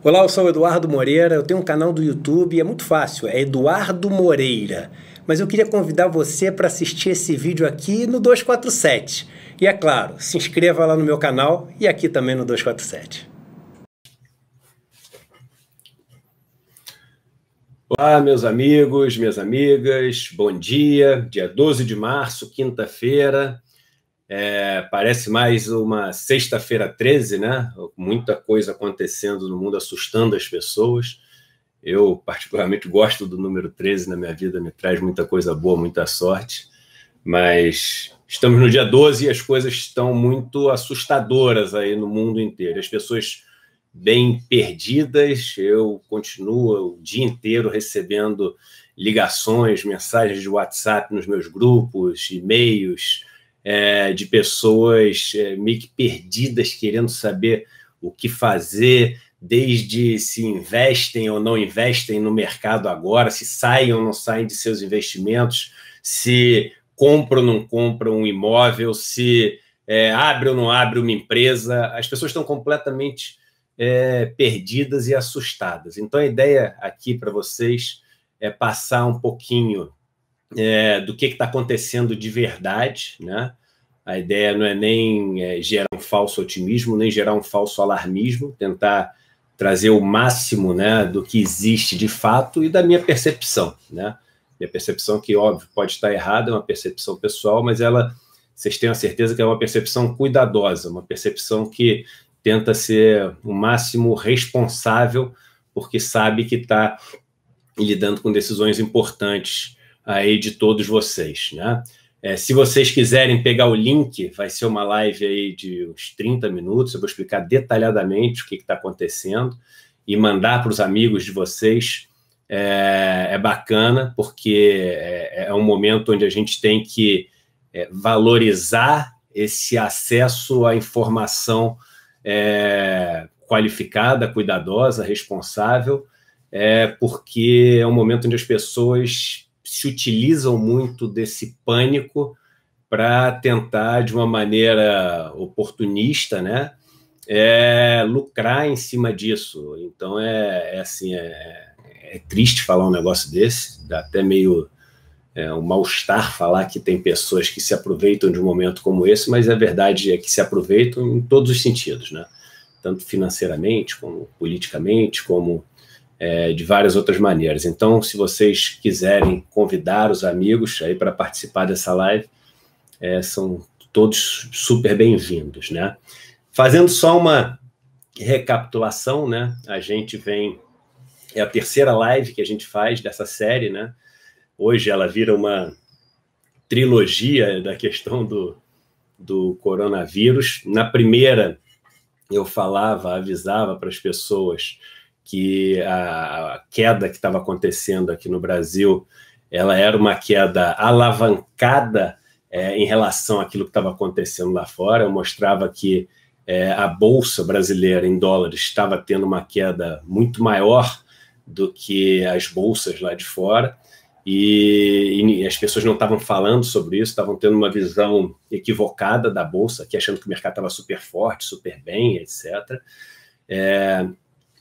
Olá, eu sou o Eduardo Moreira, eu tenho um canal do YouTube, é muito fácil, é Eduardo Moreira. Mas eu queria convidar você para assistir esse vídeo aqui no 247. E é claro, se inscreva lá no meu canal e aqui também no 247. Olá, meus amigos, minhas amigas, bom dia, dia 12 de março, quinta-feira. É, parece mais uma sexta-feira 13, né? Muita coisa acontecendo no mundo, assustando as pessoas. Eu, particularmente, gosto do número 13 na minha vida, me traz muita coisa boa, muita sorte. Mas estamos no dia 12 e as coisas estão muito assustadoras aí no mundo inteiro. As pessoas bem perdidas. Eu continuo o dia inteiro recebendo ligações, mensagens de WhatsApp nos meus grupos, e-mails, é, de pessoas é, meio que perdidas, querendo saber o que fazer, desde se investem ou não investem no mercado agora, se saem ou não saem de seus investimentos, se compram ou não compram um imóvel, se é, abre ou não abre uma empresa. As pessoas estão completamente é, perdidas e assustadas. Então, a ideia aqui para vocês é passar um pouquinho é, do que está acontecendo de verdade, né? A ideia não é nem é, gerar um falso otimismo, nem gerar um falso alarmismo, tentar trazer o máximo né, do que existe de fato e da minha percepção. Né? Minha percepção, que óbvio pode estar errada, é uma percepção pessoal, mas ela, vocês têm a certeza que é uma percepção cuidadosa, uma percepção que tenta ser o máximo responsável, porque sabe que está lidando com decisões importantes aí de todos vocês, né? É, se vocês quiserem pegar o link, vai ser uma live aí de uns 30 minutos. Eu vou explicar detalhadamente o que está acontecendo e mandar para os amigos de vocês. É, é bacana, porque é, é, um momento onde a gente tem que é, valorizar esse acesso à informação é, qualificada, cuidadosa, responsável, é, porque é um momento onde as pessoas se utilizam muito desse pânico para tentar, de uma maneira oportunista, né, é, lucrar em cima disso. Então é, é assim, é, é, triste falar um negócio desse, dá até meio é, um mal-estar falar que tem pessoas que se aproveitam de um momento como esse, mas a verdade é que se aproveitam em todos os sentidos, né? Tanto financeiramente, como politicamente, como é, de várias outras maneiras. Então, se vocês quiserem convidar os amigos aí para participar dessa live, é, são todos super bem-vindos, né? Fazendo só uma recapitulação, né? A gente vem é a terceira live que a gente faz dessa série, né? Hoje ela vira uma trilogia da questão do, do coronavírus. Na primeira, eu falava, avisava para as pessoas que a queda que estava acontecendo aqui no Brasil, ela era uma queda alavancada é, em relação àquilo que estava acontecendo lá fora. Eu mostrava que é, a bolsa brasileira em dólares estava tendo uma queda muito maior do que as bolsas lá de fora. E, e, as pessoas não estavam falando sobre isso, estavam tendo uma visão equivocada da bolsa, que achando que o mercado estava super forte, super bem, etc. É,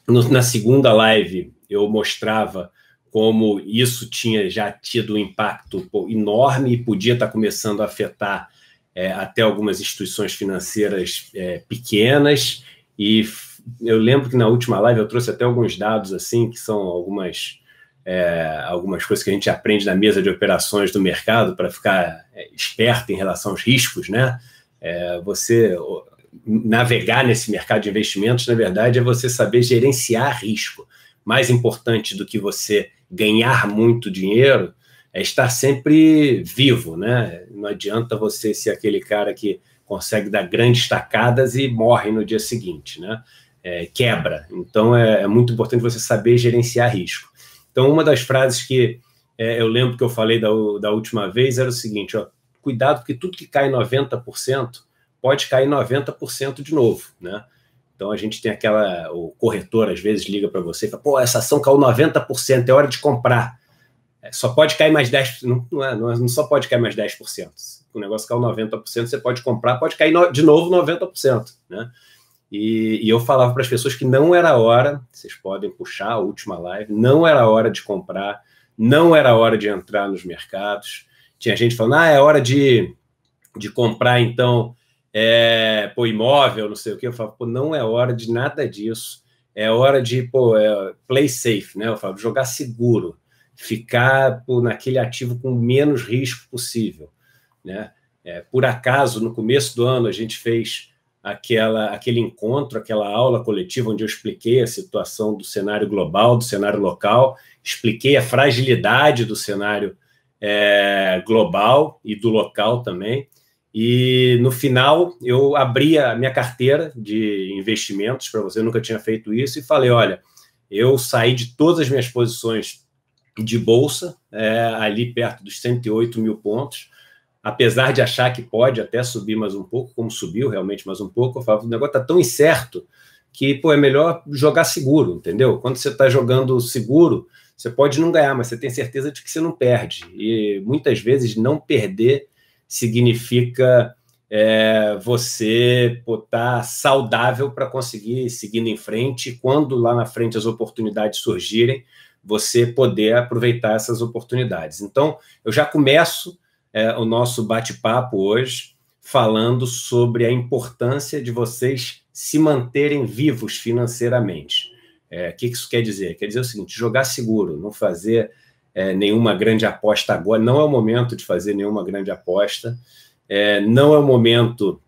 no, na segunda live eu mostrava como isso tinha já tido um impacto enorme e podia estar tá começando a afetar é, até algumas instituições financeiras é, pequenas. E eu lembro que na última live eu trouxe até alguns dados assim, que são algumas, é, algumas coisas que a gente aprende na mesa de operações do mercado para ficar é, esperto em relação aos riscos, né? É, você navegar nesse mercado de investimentos, na verdade, é você saber gerenciar risco. Mais importante do que você ganhar muito dinheiro é estar sempre vivo, né? Não adianta você ser aquele cara que consegue dar grandes tacadas e morre no dia seguinte, né? É, quebra. Então é, é, muito importante você saber gerenciar risco. Então, uma das frases que é, eu lembro que eu falei da, da última vez era o seguinte: ó, cuidado, porque tudo que cai 90% pode cair 90% de novo, né? Então a gente tem aquela. O corretor às vezes liga para você e fala: pô, essa ação caiu 90%, é hora de comprar. É, só pode cair mais 10%. Não, é, não, é, não, só pode cair mais 10%. O negócio caiu 90%, você pode comprar, pode cair no, de novo 90%. Né? E, e eu falava para as pessoas que não era hora, vocês podem puxar a última live, não era hora de comprar, não era hora de entrar nos mercados. Tinha gente falando: ah, é hora de, de comprar então é, pô, imóvel, não sei o que. Eu falo, pô, não é hora de nada disso. É hora de, pô, é, play safe, né? Eu falo, jogar seguro, ficar pô, naquele ativo com menos risco possível, né? É, por acaso, no começo do ano, a gente fez aquela, aquele encontro, aquela aula coletiva onde eu expliquei a situação do cenário global, do cenário local, expliquei a fragilidade do cenário é, global e do local também. E no final eu abri a minha carteira de investimentos para você, eu nunca tinha feito isso, e falei: olha, eu saí de todas as minhas posições de bolsa, é, ali perto dos 108 mil pontos, apesar de achar que pode até subir mais um pouco, como subiu realmente mais um pouco, eu falo, o negócio está tão incerto que pô, é melhor jogar seguro, entendeu? Quando você está jogando seguro, você pode não ganhar, mas você tem certeza de que você não perde. E muitas vezes não perder significa é, você estar tá saudável para conseguir seguindo em frente, quando lá na frente as oportunidades surgirem, você poder aproveitar essas oportunidades. Então, eu já começo é, o nosso bate-papo hoje falando sobre a importância de vocês se manterem vivos financeiramente. O é, que, que isso quer dizer? Quer dizer o seguinte: jogar seguro, não fazer é, nenhuma grande aposta agora, não é o momento de fazer nenhuma grande aposta, é, não é o momento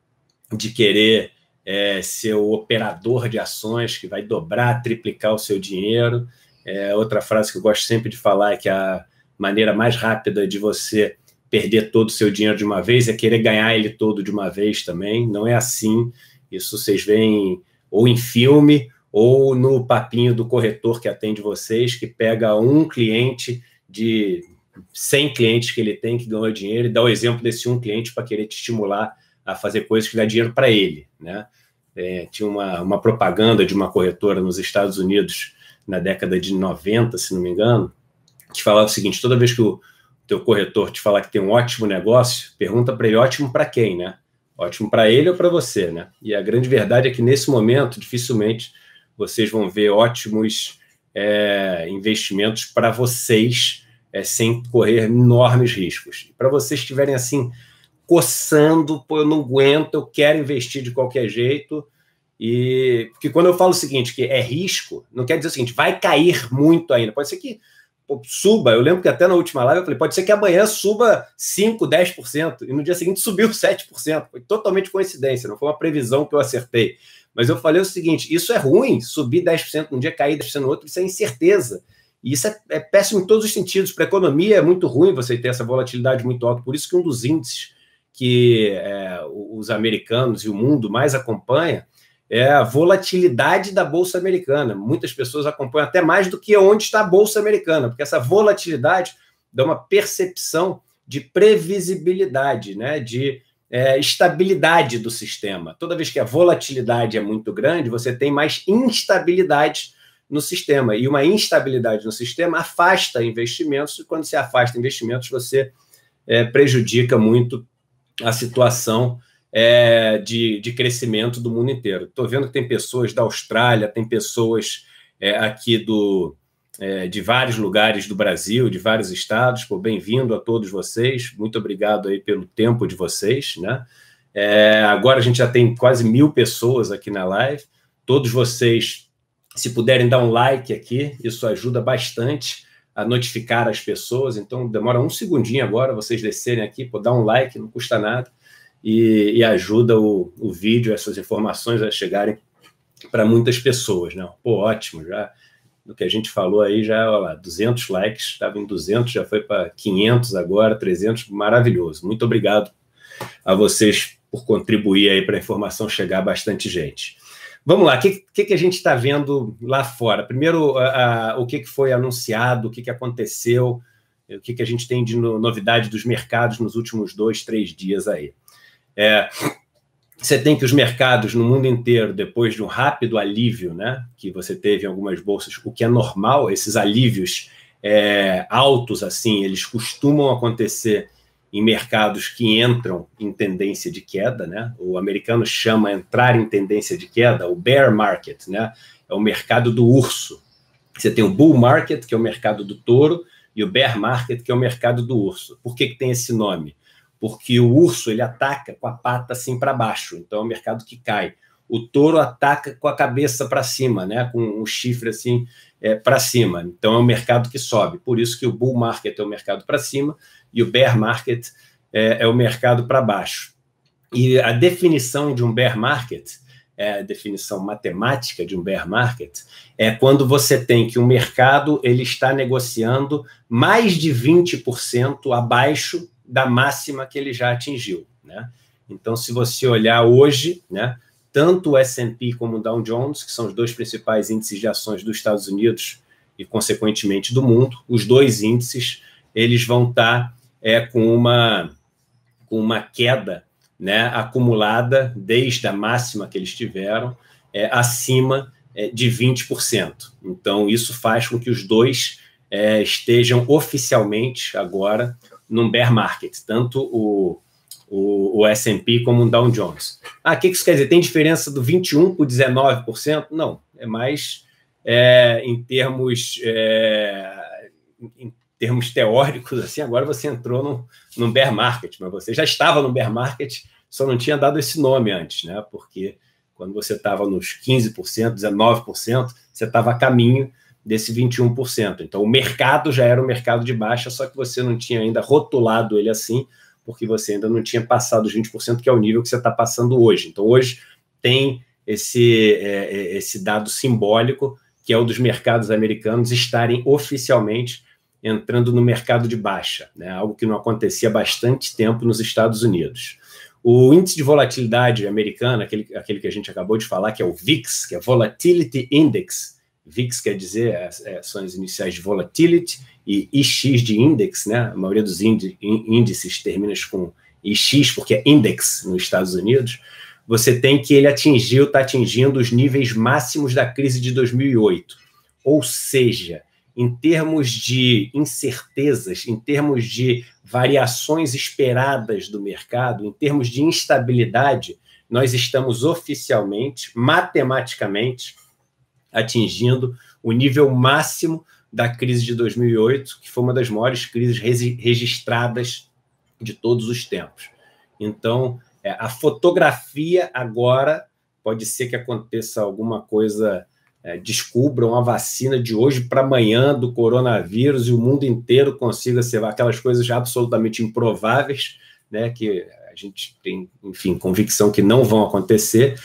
de querer é, ser o operador de ações que vai dobrar, triplicar o seu dinheiro. É, outra frase que eu gosto sempre de falar é que a maneira mais rápida de você perder todo o seu dinheiro de uma vez é querer ganhar ele todo de uma vez também. Não é assim. Isso vocês veem ou em filme ou no papinho do corretor que atende vocês, que pega um cliente de 100 clientes que ele tem que ganhou dinheiro e dá o exemplo desse um cliente para querer te estimular a fazer coisas que dá dinheiro para ele, né? É, tinha uma, uma propaganda de uma corretora nos Estados Unidos na década de 90, se não me engano, que falava o seguinte, toda vez que o teu corretor te falar que tem um ótimo negócio, pergunta para ele ótimo para quem, né? Ótimo para ele ou para você, né? E a grande verdade é que nesse momento, dificilmente vocês vão ver ótimos é, investimentos para vocês é, sem correr enormes riscos. Para vocês estiverem assim, coçando, pô, eu não aguento, eu quero investir de qualquer jeito. E porque quando eu falo o seguinte, que é risco, não quer dizer o seguinte, vai cair muito ainda. Pode ser que pô, suba. Eu lembro que até na última live eu falei, pode ser que amanhã suba 5, 10% e no dia seguinte subiu 7%. Foi totalmente coincidência, não foi uma previsão que eu acertei. Mas eu falei o seguinte: isso é ruim, subir 10% num dia, cair 10% no outro, isso é incerteza. E isso é, é péssimo em todos os sentidos. Para a economia é muito ruim você ter essa volatilidade muito alta. Por isso que um dos índices que é, os americanos e o mundo mais acompanha é a volatilidade da Bolsa Americana. Muitas pessoas acompanham até mais do que onde está a Bolsa Americana, porque essa volatilidade dá uma percepção de previsibilidade, né? De é, estabilidade do sistema. Toda vez que a volatilidade é muito grande, você tem mais instabilidade no sistema. E uma instabilidade no sistema afasta investimentos, e quando se afasta investimentos, você é, prejudica muito a situação é, de, de crescimento do mundo inteiro. Estou vendo que tem pessoas da Austrália, tem pessoas é, aqui do, é, de vários lugares do Brasil, de vários estados. Por bem-vindo a todos vocês. Muito obrigado aí pelo tempo de vocês, né? É, agora a gente já tem quase mil pessoas aqui na live. Todos vocês, se puderem dar um like aqui, isso ajuda bastante a notificar as pessoas. Então demora um segundinho agora vocês descerem aqui, pô, dar um like, não custa nada. E, e ajuda o, o vídeo, essas informações a chegarem para muitas pessoas, né? Pô, ótimo, já do que a gente falou aí já, olha lá, 200 likes, estava em 200, já foi para 500 agora, 300, maravilhoso. Muito obrigado a vocês por contribuir aí para a informação chegar a bastante gente. Vamos lá, o que, que, que, a gente está vendo lá fora? Primeiro, a, a, o que, que foi anunciado, o que, que aconteceu, o que, que a gente tem de no, novidade dos mercados nos últimos dois, três dias aí. É, você tem que os mercados no mundo inteiro, depois de um rápido alívio, né, que você teve em algumas bolsas, o que é normal, esses alívios é, altos assim, eles costumam acontecer em mercados que entram em tendência de queda, né? O americano chama entrar em tendência de queda o bear market, né? É o mercado do urso. Você tem o bull market, que é o mercado do touro, e o bear market, que é o mercado do urso. Por que, que tem esse nome? porque o urso ele ataca com a pata assim para baixo, então é um mercado que cai. O touro ataca com a cabeça para cima, né, com o um chifre assim é, para cima, então é um mercado que sobe. Por isso que o bull market é o mercado para cima e o bear market é, é o mercado para baixo. E a definição de um bear market é a definição matemática de um bear market, é quando você tem que o mercado ele está negociando mais de 20% abaixo da máxima que ele já atingiu. Né? Então, se você olhar hoje, né, tanto o S&P como o Dow Jones, que são os dois principais índices de ações dos Estados Unidos e, consequentemente, do mundo, os dois índices eles vão estar tá, é, com, uma, com uma queda né, acumulada desde a máxima que eles tiveram é, acima é, de 20%. Então, isso faz com que os dois é, estejam oficialmente agora num bear market, tanto o, o, o S&P como o Dow Jones. Ah, o que isso quer dizer? Tem diferença do 21% para 19%? Não, é mais é, em termos... É, em termos teóricos, assim, agora você entrou num, num bear market, mas você já estava no bear market, só não tinha dado esse nome antes, né? Porque quando você estava nos 15%, 19%, você estava a caminho desse 21%. Então, o mercado já era um mercado de baixa, só que você não tinha ainda rotulado ele assim, porque você ainda não tinha passado os 20%, que é o nível que você está passando hoje. Então, hoje tem esse, é, é, esse dado simbólico, que é o dos mercados americanos estarem oficialmente entrando no mercado de baixa, né? algo que não acontecia há bastante tempo nos Estados Unidos. O índice de volatilidade americana, aquele, aquele que a gente acabou de falar, que é o VIX, que é Volatility Index, VIX quer dizer é, é, são as iniciais de volatility e IX de index, né? A maioria dos índices termina com IX porque é index nos Estados Unidos. Você tem que ele atingiu, está atingindo os níveis máximos da crise de 2008. Ou seja, em termos de incertezas, em termos de variações esperadas do mercado, em termos de instabilidade, nós estamos oficialmente, matematicamente, atingindo o nível máximo da crise de 2008, que foi uma das maiores crises registradas de todos os tempos. Então, é, a fotografia agora pode ser que aconteça alguma coisa, é, descubram a vacina de hoje para amanhã do coronavírus e o mundo inteiro consiga ser aquelas coisas absolutamente improváveis, né, que a gente tem, enfim, convicção que não vão acontecer,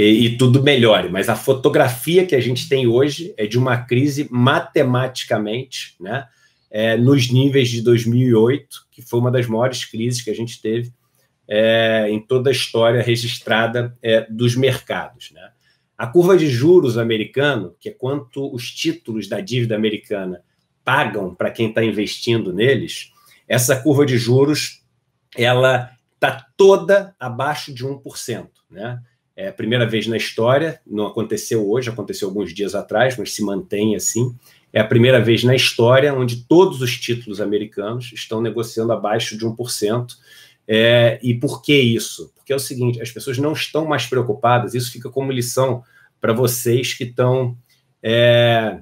e, e tudo melhore. Mas a fotografia que a gente tem hoje é de uma crise matematicamente, né? É, nos níveis de 2008, que foi uma das maiores crises que a gente teve é, em toda a história registrada é, dos mercados. Né? A curva de juros americano, que é quanto os títulos da dívida americana pagam para quem está investindo neles, essa curva de juros ela está toda abaixo de 1%. Né? É primeira vez na história, não aconteceu hoje, aconteceu alguns dias atrás, mas se mantém assim. É a primeira vez na história onde todos os títulos americanos estão negociando abaixo de 1%. É, e por que isso? Porque é o seguinte: as pessoas não estão mais preocupadas, isso fica como lição para vocês que estão é,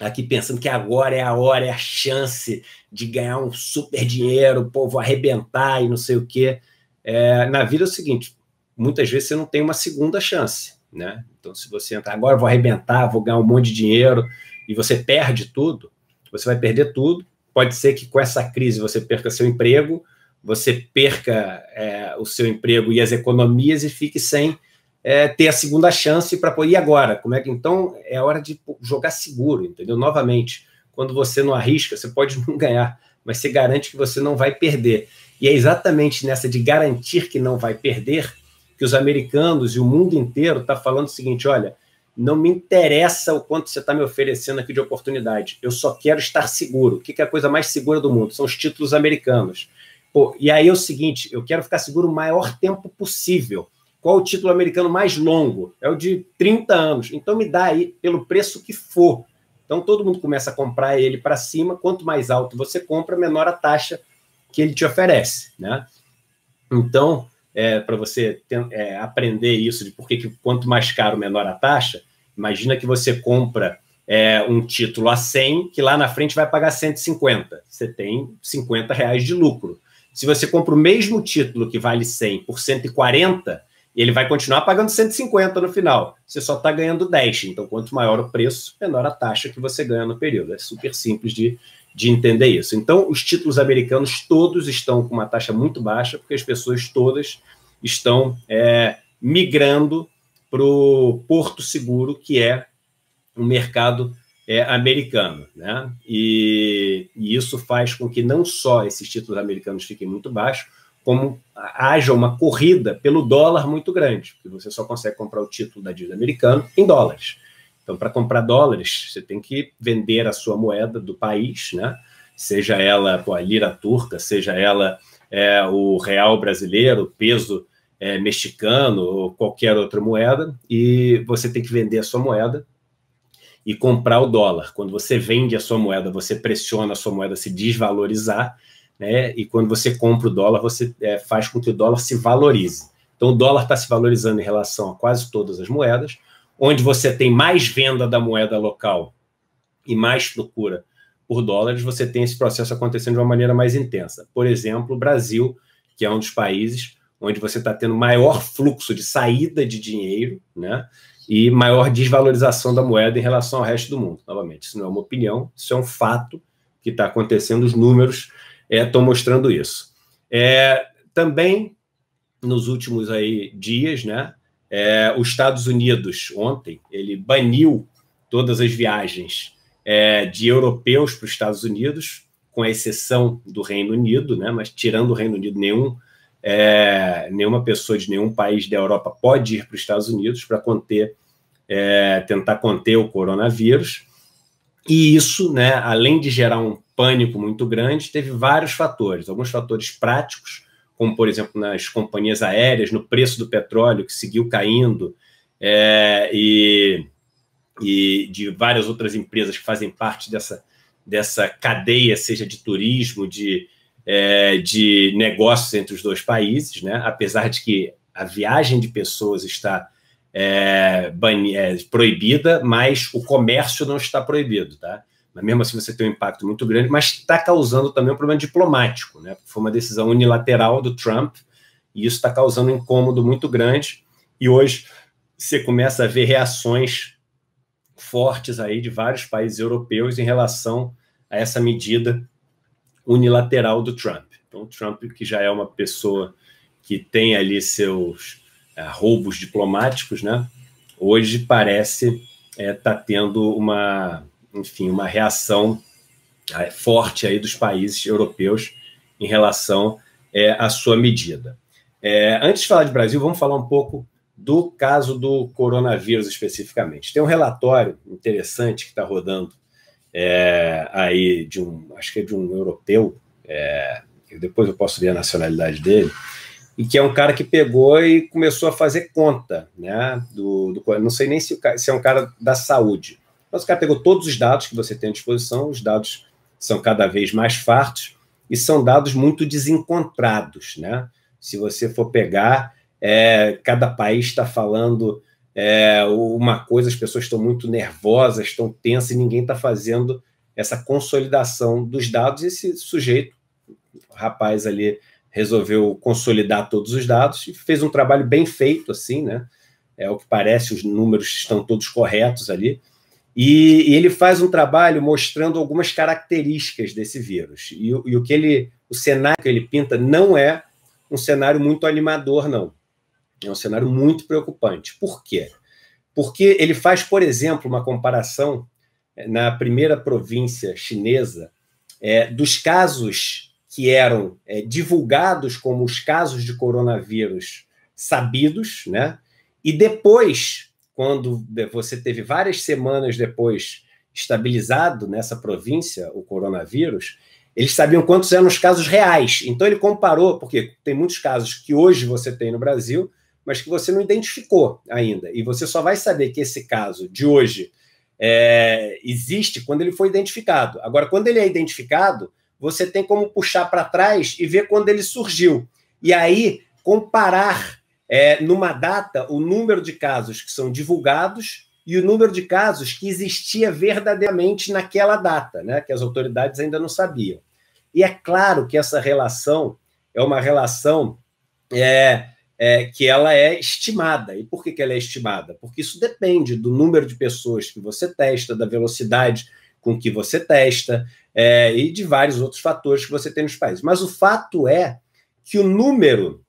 aqui pensando que agora é a hora, é a chance de ganhar um super dinheiro, o povo arrebentar e não sei o quê. É, na vida é o seguinte: muitas vezes você não tem uma segunda chance, né? Então, se você entrar agora, vou arrebentar, vou ganhar um monte de dinheiro e você perde tudo, você vai perder tudo. Pode ser que com essa crise você perca seu emprego, você perca é, o seu emprego e as economias e fique sem é, ter a segunda chance para pôr. E agora? Como é que então é hora de jogar seguro, entendeu? Novamente, quando você não arrisca, você pode não ganhar, mas você garante que você não vai perder. E é exatamente nessa de garantir que não vai perder que os americanos e o mundo inteiro está falando o seguinte: olha, não me interessa o quanto você está me oferecendo aqui de oportunidade, eu só quero estar seguro. O que, é a coisa mais segura do mundo? São os títulos americanos. Pô, e aí é o seguinte: eu quero ficar seguro o maior tempo possível. Qual o título americano mais longo? É o de 30 anos. Então me dá aí pelo preço que for. Então todo mundo começa a comprar ele para cima. Quanto mais alto você compra, menor a taxa que ele te oferece, né? Então é, para você ter, é, aprender isso de por que quanto mais caro, menor a taxa. Imagina que você compra é, um título a 100, que lá na frente vai pagar 150. Você tem 50 reais de lucro. Se você compra o mesmo título que vale 100 por 140, ele vai continuar pagando 150 no final. Você só está ganhando 10. Então, quanto maior o preço, menor a taxa que você ganha no período. É super simples de, de entender isso. Então, os títulos americanos todos estão com uma taxa muito baixa, porque as pessoas todas estão é, migrando para o Porto Seguro, que é o um mercado é, americano. Né? E, e, isso faz com que não só esses títulos americanos fiquem muito baixos, como haja uma corrida pelo dólar muito grande, porque você só consegue comprar o título da dívida americana em dólares. Então, para comprar dólares, você tem que vender a sua moeda do país, né? seja ela pô, a lira turca, seja ela é, o real brasileiro, peso é, mexicano ou qualquer outra moeda, e você tem que vender a sua moeda e comprar o dólar. Quando você vende a sua moeda, você pressiona a sua moeda a se desvalorizar, né? e quando você compra o dólar, você é, faz com que o dólar se valorize. Então, o dólar está se valorizando em relação a quase todas as moedas, onde você tem mais venda da moeda local e mais procura por dólares, você tem esse processo acontecendo de uma maneira mais intensa. Por exemplo, o Brasil, que é um dos países onde você está tendo maior fluxo de saída de dinheiro, né? E maior desvalorização da moeda em relação ao resto do mundo. Novamente, isso não é uma opinião, isso é um fato que está acontecendo, os números estão é, mostrando isso. É, também nos últimos aí dias, né? É, os Estados Unidos, ontem, ele baniu todas as viagens é, de europeus para os Estados Unidos, com exceção do Reino Unido, né? mas tirando o Reino Unido, nenhum, é, nenhuma pessoa de nenhum país da Europa pode ir para os Estados Unidos para conter, é, tentar conter o coronavírus. E isso, né, além de gerar um pânico muito grande, teve vários fatores, alguns fatores práticos, como por exemplo nas companhias aéreas, no preço do petróleo que seguiu caindo é, e, e de várias outras empresas que fazem parte dessa, dessa cadeia, seja de turismo, de, é, de negócios entre os dois países, né? apesar de que a viagem de pessoas está é, ban... É, proibida, mas o comércio não está proibido, tá? mas mesmo assim você tem um impacto muito grande, mas está causando também um problema diplomático, né? Foi uma decisão unilateral do Trump e isso está causando um incômodo muito grande. E hoje você começa a ver reações fortes aí de vários países europeus em relação a essa medida unilateral do Trump. Então, o Trump, que já é uma pessoa que tem ali seus é, roubos diplomáticos, né? Hoje parece estar é, tá tendo uma enfim, uma reação ah, forte aí dos países europeus em relação é, à sua medida. É, antes de falar de Brasil, vamos falar um pouco do caso do coronavírus especificamente. Tem um relatório interessante que está rodando é, aí de um, acho que é de um europeu, é, depois eu posso ver a nacionalidade dele, e que é um cara que pegou e começou a fazer conta, né? Do, do não sei nem se, se é um cara da saúde, mas o cara pegou todos os dados que você tem à disposição, os dados são cada vez mais fartos e são dados muito desencontrados, né? Se você for pegar, é, cada país está falando é, uma coisa, as pessoas estão muito nervosas, estão tensas e ninguém está fazendo essa consolidação dos dados. E esse sujeito, o rapaz ali, resolveu consolidar todos os dados e fez um trabalho bem feito, assim, né? É o que parece, os números estão todos corretos ali e, e, ele faz um trabalho mostrando algumas características desse vírus. E, e o que ele, o cenário que ele pinta não é um cenário muito animador, não. É um cenário muito preocupante. Por quê? Porque ele faz, por exemplo, uma comparação eh, na primeira província chinesa é, dos casos que eram é, divulgados como os casos de coronavírus sabidos, né? E depois quando você teve várias semanas depois estabilizado nessa província o coronavírus, eles sabiam quantos eram os casos reais. Então ele comparou, porque tem muitos casos que hoje você tem no Brasil, mas que você não identificou ainda. E você só vai saber que esse caso de hoje é, existe quando ele foi identificado. Agora, quando ele é identificado, você tem como puxar para trás e ver quando ele surgiu. E aí comparar é, numa data, o número de casos que são divulgados e o número de casos que existia verdadeiramente naquela data, né, que as autoridades ainda não sabiam. E é claro que essa relação é uma relação é, é, que ela é estimada. E por que, que ela é estimada? Porque isso depende do número de pessoas que você testa, da velocidade com que você testa é, e de vários outros fatores que você tem nos países. Mas o fato é que o número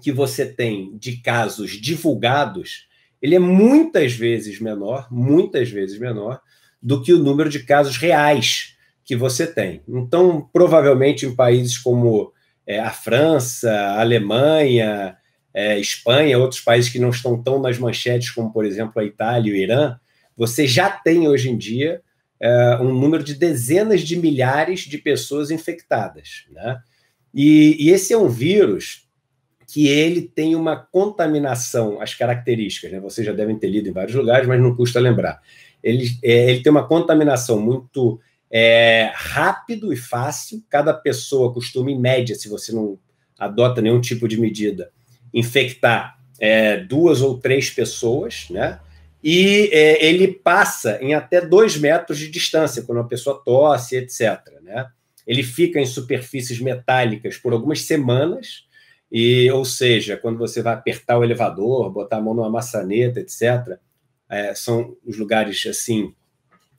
que você tem de casos divulgados, ele é muitas vezes menor, muitas vezes menor, do que o número de casos reais que você tem. Então, provavelmente em países como é, a França, a Alemanha, é, Espanha, outros países que não estão tão nas manchetes, como por exemplo a Itália e o Irã, você já tem hoje em dia é, um número de dezenas de milhares de pessoas infectadas. Né? E, e esse é um vírus que ele tem uma contaminação, as características, né? vocês já devem ter lido em vários lugares, mas não custa lembrar. Ele, é, ele tem uma contaminação muito é, rápido e fácil, cada pessoa costuma, em média, se você não adota nenhum tipo de medida, infectar é, duas ou três pessoas, né? E é, ele passa em até dois metros de distância, quando a pessoa tosse, etc. Né? Ele fica em superfícies metálicas por algumas semanas, e, ou seja, quando você vai apertar o elevador, botar a mão numa maçaneta, etc., é, são os lugares assim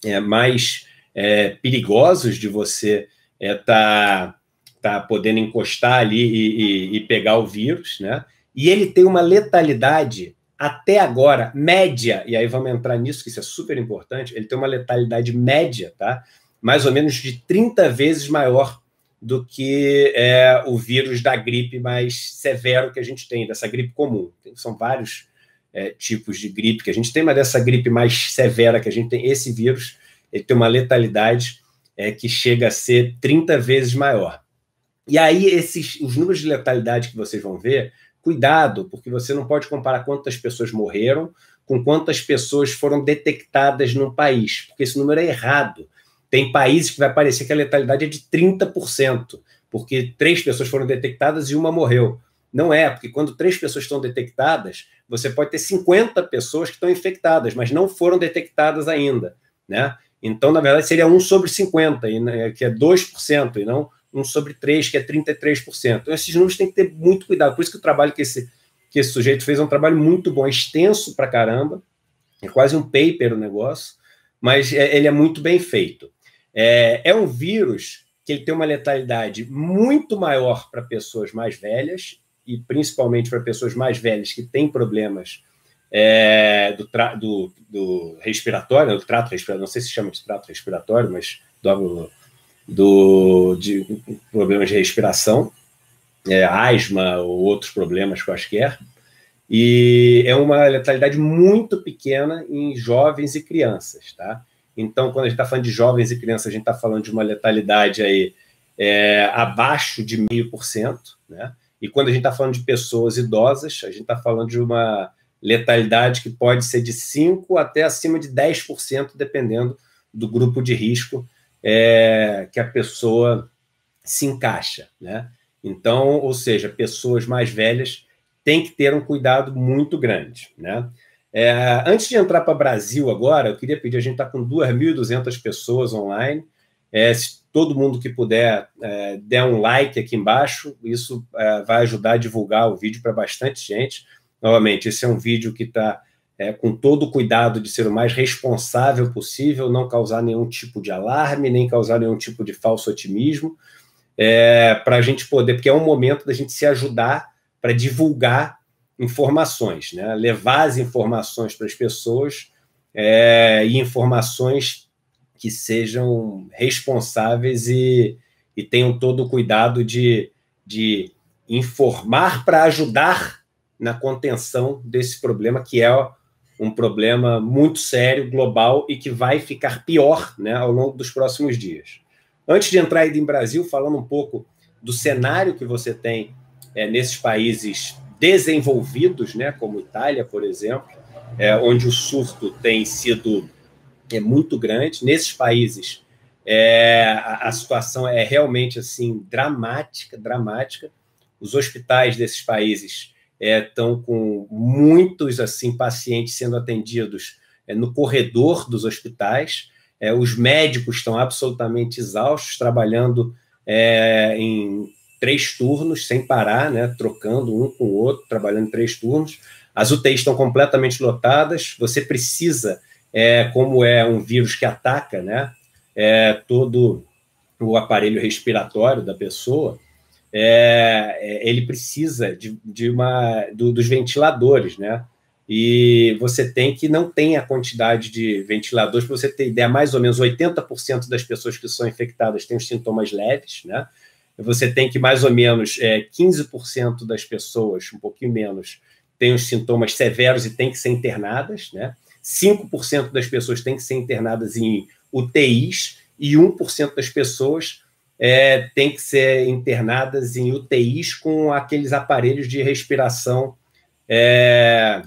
é, mais é, perigosos de você estar é, tá, tá podendo encostar ali e, e, e pegar o vírus, né? E ele tem uma letalidade até agora média, e aí vamos entrar nisso, que isso é super importante, ele tem uma letalidade média, tá? Mais ou menos de 30 vezes maior do que é, o vírus da gripe mais severo que a gente tem, dessa gripe comum. São vários é, tipos de gripe que a gente tem, mas dessa gripe mais severa que a gente tem, esse vírus ele tem uma letalidade é, que chega a ser 30 vezes maior. E aí, esses, os números de letalidade que vocês vão ver, cuidado, porque você não pode comparar quantas pessoas morreram com quantas pessoas foram detectadas no país, porque esse número é errado. Tem países que vai parecer que a letalidade é de 30%, porque três pessoas foram detectadas e uma morreu. Não é, porque quando três pessoas estão detectadas, você pode ter 50 pessoas que estão infectadas, mas não foram detectadas ainda, né? Então, na verdade, seria 1 sobre 50, né, que é 2%, e não 1 sobre 3, que é 33%. Então, esses números têm que ter muito cuidado. Por isso que o trabalho que esse, que esse sujeito fez é um trabalho muito bom, é extenso para caramba, é quase um paper o negócio, mas é, ele é muito bem feito. É, é um vírus que ele tem uma letalidade muito maior para pessoas mais velhas e principalmente para pessoas mais velhas que têm problemas é, do, do, do, respiratório, né, do trato respiratório, não sei se chama de trato respiratório, mas do, do de problemas de respiração, é, asma ou outros problemas quaisquer. E é uma letalidade muito pequena em jovens e crianças, tá? Então, quando a gente está falando de jovens e crianças, a gente está falando de uma letalidade aí é, abaixo de cento, né? E quando a gente está falando de pessoas idosas, a gente está falando de uma letalidade que pode ser de 5% até acima de 10%, dependendo do grupo de risco é, que a pessoa se encaixa. Né? Então, ou seja, pessoas mais velhas têm que ter um cuidado muito grande. Né? É, antes de entrar para Brasil agora, eu queria pedir, a gente está com 2.200 pessoas online. É, se todo mundo que puder é, der um like aqui embaixo, isso é, vai ajudar a divulgar o vídeo para bastante gente. Novamente, esse é um vídeo que está é, com todo o cuidado de ser o mais responsável possível, não causar nenhum tipo de alarme, nem causar nenhum tipo de falso otimismo, é, para a gente poder, porque é um momento da gente se ajudar para divulgar informações, né? levar as informações para as pessoas é, e informações que sejam responsáveis e, e tenham todo o cuidado de, de informar para ajudar na contenção desse problema, que é um problema muito sério, global e que vai ficar pior né, ao longo dos próximos dias. Antes de entrar ainda em Brasil, falando um pouco do cenário que você tem é, nesses países desenvolvidos, né, como Itália, por exemplo, é, onde o surto tem sido é, muito grande. Nesses países, é, a, a, situação é realmente assim dramática, dramática. Os hospitais desses países estão é, com muitos assim pacientes sendo atendidos é, no corredor dos hospitais. É, os médicos estão absolutamente exaustos, trabalhando em três turnos sem parar, né, trocando um com o outro, trabalhando três turnos. As UTIs estão completamente lotadas. Você precisa, é, como é um vírus que ataca, né, é, todo o aparelho respiratório da pessoa, é, é ele precisa de, de uma do, dos ventiladores, né? E você tem que não tem a quantidade de ventiladores, para você ter ideia, mais ou menos 80% das pessoas que são infectadas têm os sintomas leves, né? você tem que mais ou menos é, 15% das pessoas, um pouquinho menos, têm os sintomas severos e têm que ser internadas, né? 5% das pessoas têm que ser internadas em UTIs e 1% das pessoas é, têm que ser internadas em UTIs com aqueles aparelhos de respiração é,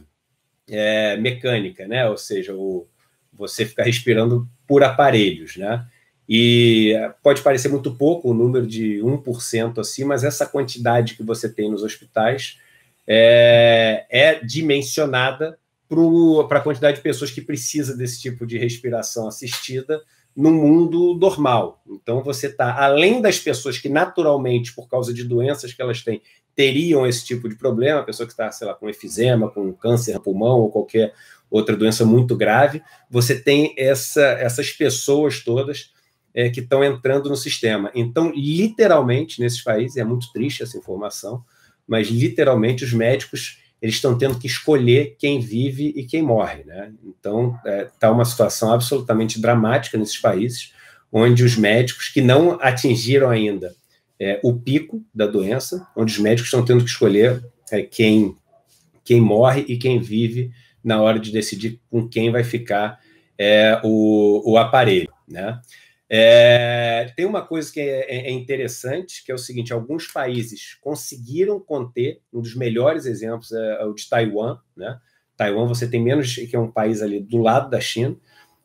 é, mecânica, né? Ou seja, o, você fica respirando por aparelhos, né? E pode parecer muito pouco o número de 1% assim, mas essa quantidade que você tem nos hospitais é, é dimensionada para a quantidade de pessoas que precisa desse tipo de respiração assistida no mundo normal. Então você está além das pessoas que naturalmente por causa de doenças que elas têm teriam esse tipo de problema, a pessoa que está, sei lá, com efizema, com câncer no pulmão ou qualquer outra doença muito grave, você tem essa, essas pessoas todas é, que estão entrando no sistema. Então, literalmente, nesses países, é muito triste essa informação, mas literalmente os médicos eles estão tendo que escolher quem vive e quem morre. Né? Então, está é, tá uma situação absolutamente dramática nesses países, onde os médicos que não atingiram ainda é, o pico da doença, onde os médicos estão tendo que escolher é, quem, quem morre e quem vive na hora de decidir com quem vai ficar é, o, o aparelho. Né? É, tem uma coisa que é, é, é, interessante, que é o seguinte: alguns países conseguiram conter, um dos melhores exemplos é, é o de Taiwan. Né? Taiwan, você tem menos, que é um país ali do lado da China,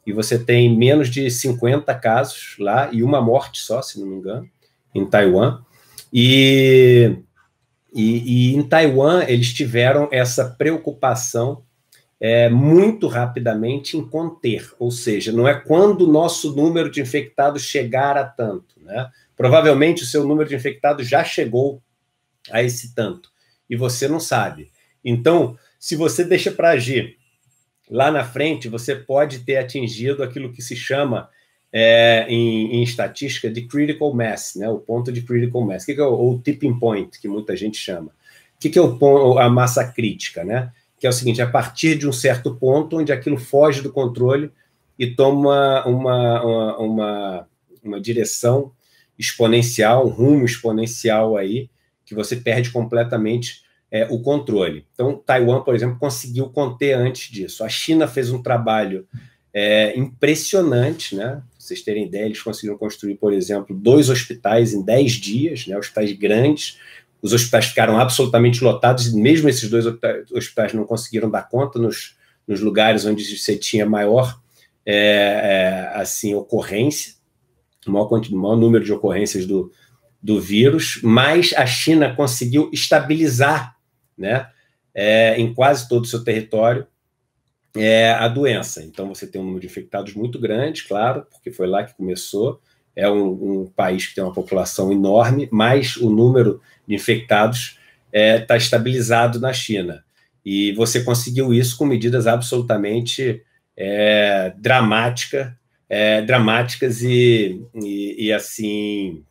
e você tem menos de 50 casos lá e uma morte só, se não me engano, em Taiwan. E, e, e em Taiwan, eles tiveram essa preocupação é, muito rapidamente em conter, ou seja, não é quando o nosso número de infectados chegar a tanto, né? Provavelmente o seu número de infectados já chegou a esse tanto e você não sabe. Então, se você deixa para agir lá na frente, você pode ter atingido aquilo que se chama é, em, em, estatística de critical mass, né? O ponto de critical mass, que, que é o, tipping point que muita gente chama. O que, que é o, a massa crítica, né? que é o seguinte: a é partir de um certo ponto onde aquilo foge do controle e toma uma, uma, uma, uma direção exponencial, um rumo exponencial aí, que você perde completamente é, o controle. Então, Taiwan, por exemplo, conseguiu conter antes disso. A China fez um trabalho é, impressionante, né? vocês terem ideia, eles conseguiram construir, por exemplo, dois hospitais em dez dias, né? hospitais grandes, os hospitais ficaram absolutamente lotados, e mesmo esses dois hospitais não conseguiram dar conta nos, nos lugares onde você tinha maior é, é, assim ocorrência, maior, maior número de ocorrências do, do vírus, mas a China conseguiu estabilizar né, é, em quase todo o seu território é, a doença. Então você tem um número de infectados muito grande, claro, porque foi lá que começou. É um, um país que tem uma população enorme, mas o número de infectados está é, tá estabilizado na China. E você conseguiu isso com medidas absolutamente é, dramática, é, dramáticas e, e, e assim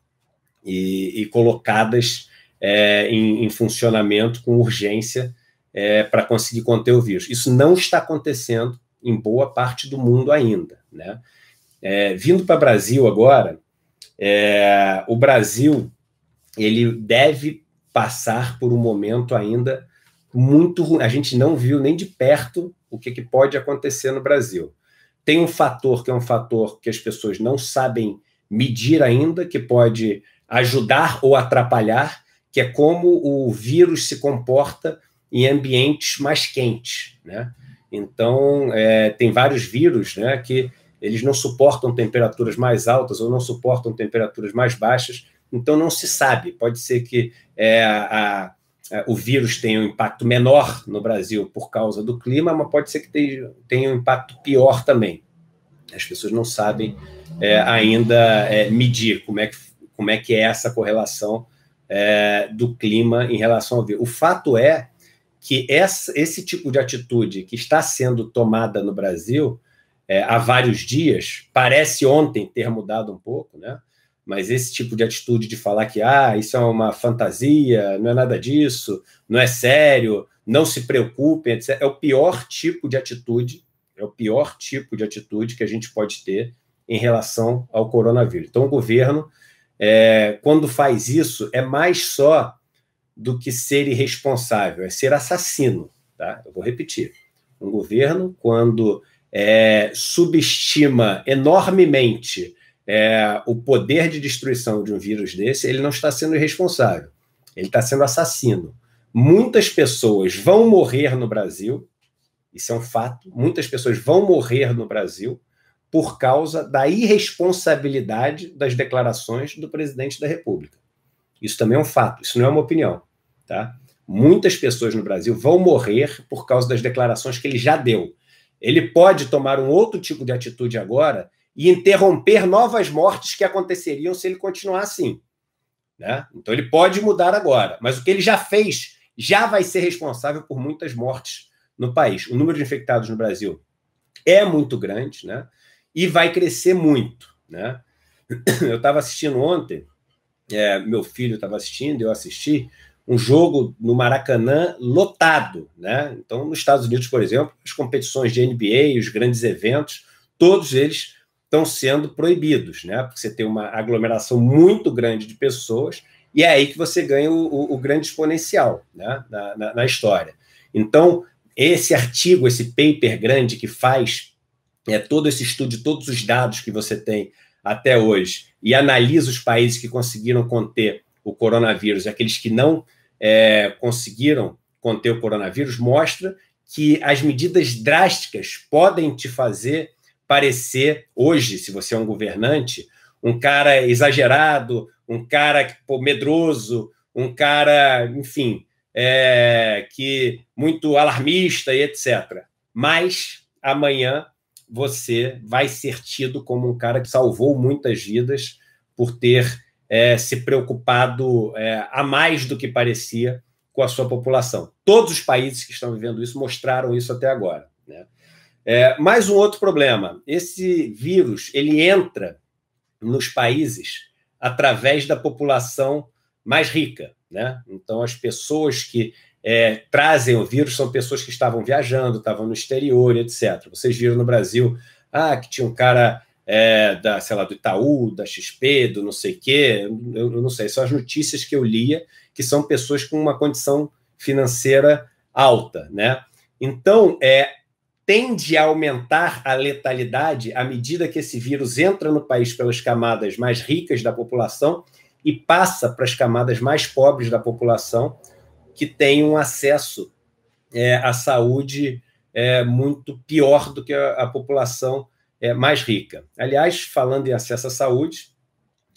e, e colocadas é, em, em, funcionamento com urgência é, para conseguir conter o vírus. Isso não está acontecendo em boa parte do mundo ainda, né? É, vindo para o Brasil agora, o Brasil ele deve passar por um momento ainda muito ruim. A gente não viu nem de perto o que, que pode acontecer no Brasil. Tem um fator que é um fator que as pessoas não sabem medir ainda, que pode ajudar ou atrapalhar, que é como o vírus se comporta em ambientes mais quentes, né? Então, é, tem vários vírus né, que eles não suportam temperaturas mais altas ou não suportam temperaturas mais baixas, então, não se sabe. Pode ser que é, a, a, o vírus tenha um impacto menor no Brasil por causa do clima, mas pode ser que tenha, um impacto pior também. As pessoas não sabem é, ainda é, medir como é, que, como é que é essa correlação é, do clima em relação ao vírus. O fato é que essa, esse tipo de atitude que está sendo tomada no Brasil é, há vários dias, parece ontem ter mudado um pouco, né? mas esse tipo de atitude de falar que ah, isso é uma fantasia, não é nada disso, não é sério, não se preocupem, etc. É o pior tipo de atitude, é o pior tipo de atitude que a gente pode ter em relação ao coronavírus. Então, o governo, é, quando faz isso, é mais só do que ser irresponsável, é ser assassino. Tá? Eu vou repetir. Um governo, quando é, subestima enormemente é, o poder de destruição de um vírus desse, ele não está sendo irresponsável. Ele está sendo assassino. Muitas pessoas vão morrer no Brasil, isso é um fato, muitas pessoas vão morrer no Brasil por causa da irresponsabilidade das declarações do presidente da República. Isso também é um fato, isso não é uma opinião, tá? Muitas pessoas no Brasil vão morrer por causa das declarações que ele já deu. Ele pode tomar um outro tipo de atitude agora e interromper novas mortes que aconteceriam se ele continuar assim. Né? Então ele pode mudar agora, mas o que ele já fez já vai ser responsável por muitas mortes no país. O número de infectados no Brasil é muito grande né? e vai crescer muito. Né? Eu estava assistindo ontem, é, meu filho estava assistindo, eu assisti um jogo no Maracanã lotado. Né? Então, nos Estados Unidos, por exemplo, as competições de NBA, os grandes eventos, todos eles estão sendo proibidos, né? Porque você tem uma aglomeração muito grande de pessoas e é aí que você ganha o, o, o grande exponencial né? Na, na, na, história. Então, esse artigo, esse paper grande que faz é, todo esse estudo, todos os dados que você tem até hoje e analisa os países que conseguiram conter o coronavírus, aqueles que não é, conseguiram conter o coronavírus, mostra que as medidas drásticas podem te fazer parecer hoje, se você é um governante, um cara exagerado, um cara pô, medroso, um cara, enfim, é, que muito alarmista e etc. Mas amanhã você vai ser tido como um cara que salvou muitas vidas por ter é, se preocupado é, a mais do que parecia com a sua população. Todos os países que estão vivendo isso mostraram isso até agora. Né? É, mais um outro problema. Esse vírus ele entra nos países através da população mais rica. Né? Então, as pessoas que é, trazem o vírus são pessoas que estavam viajando, estavam no exterior, etc. Vocês viram no Brasil ah, que tinha um cara é, da, sei lá, do Itaú, da XP, do não sei o quê, eu, eu, não sei, são as notícias que eu lia, que são pessoas com uma condição financeira alta, né? Então, é, tende a aumentar a letalidade à medida que esse vírus entra no país pelas camadas mais ricas da população e passa para as camadas mais pobres da população, que tem um acesso é, à saúde é, muito pior do que a, a população é, mais rica. Aliás, falando em acesso à saúde,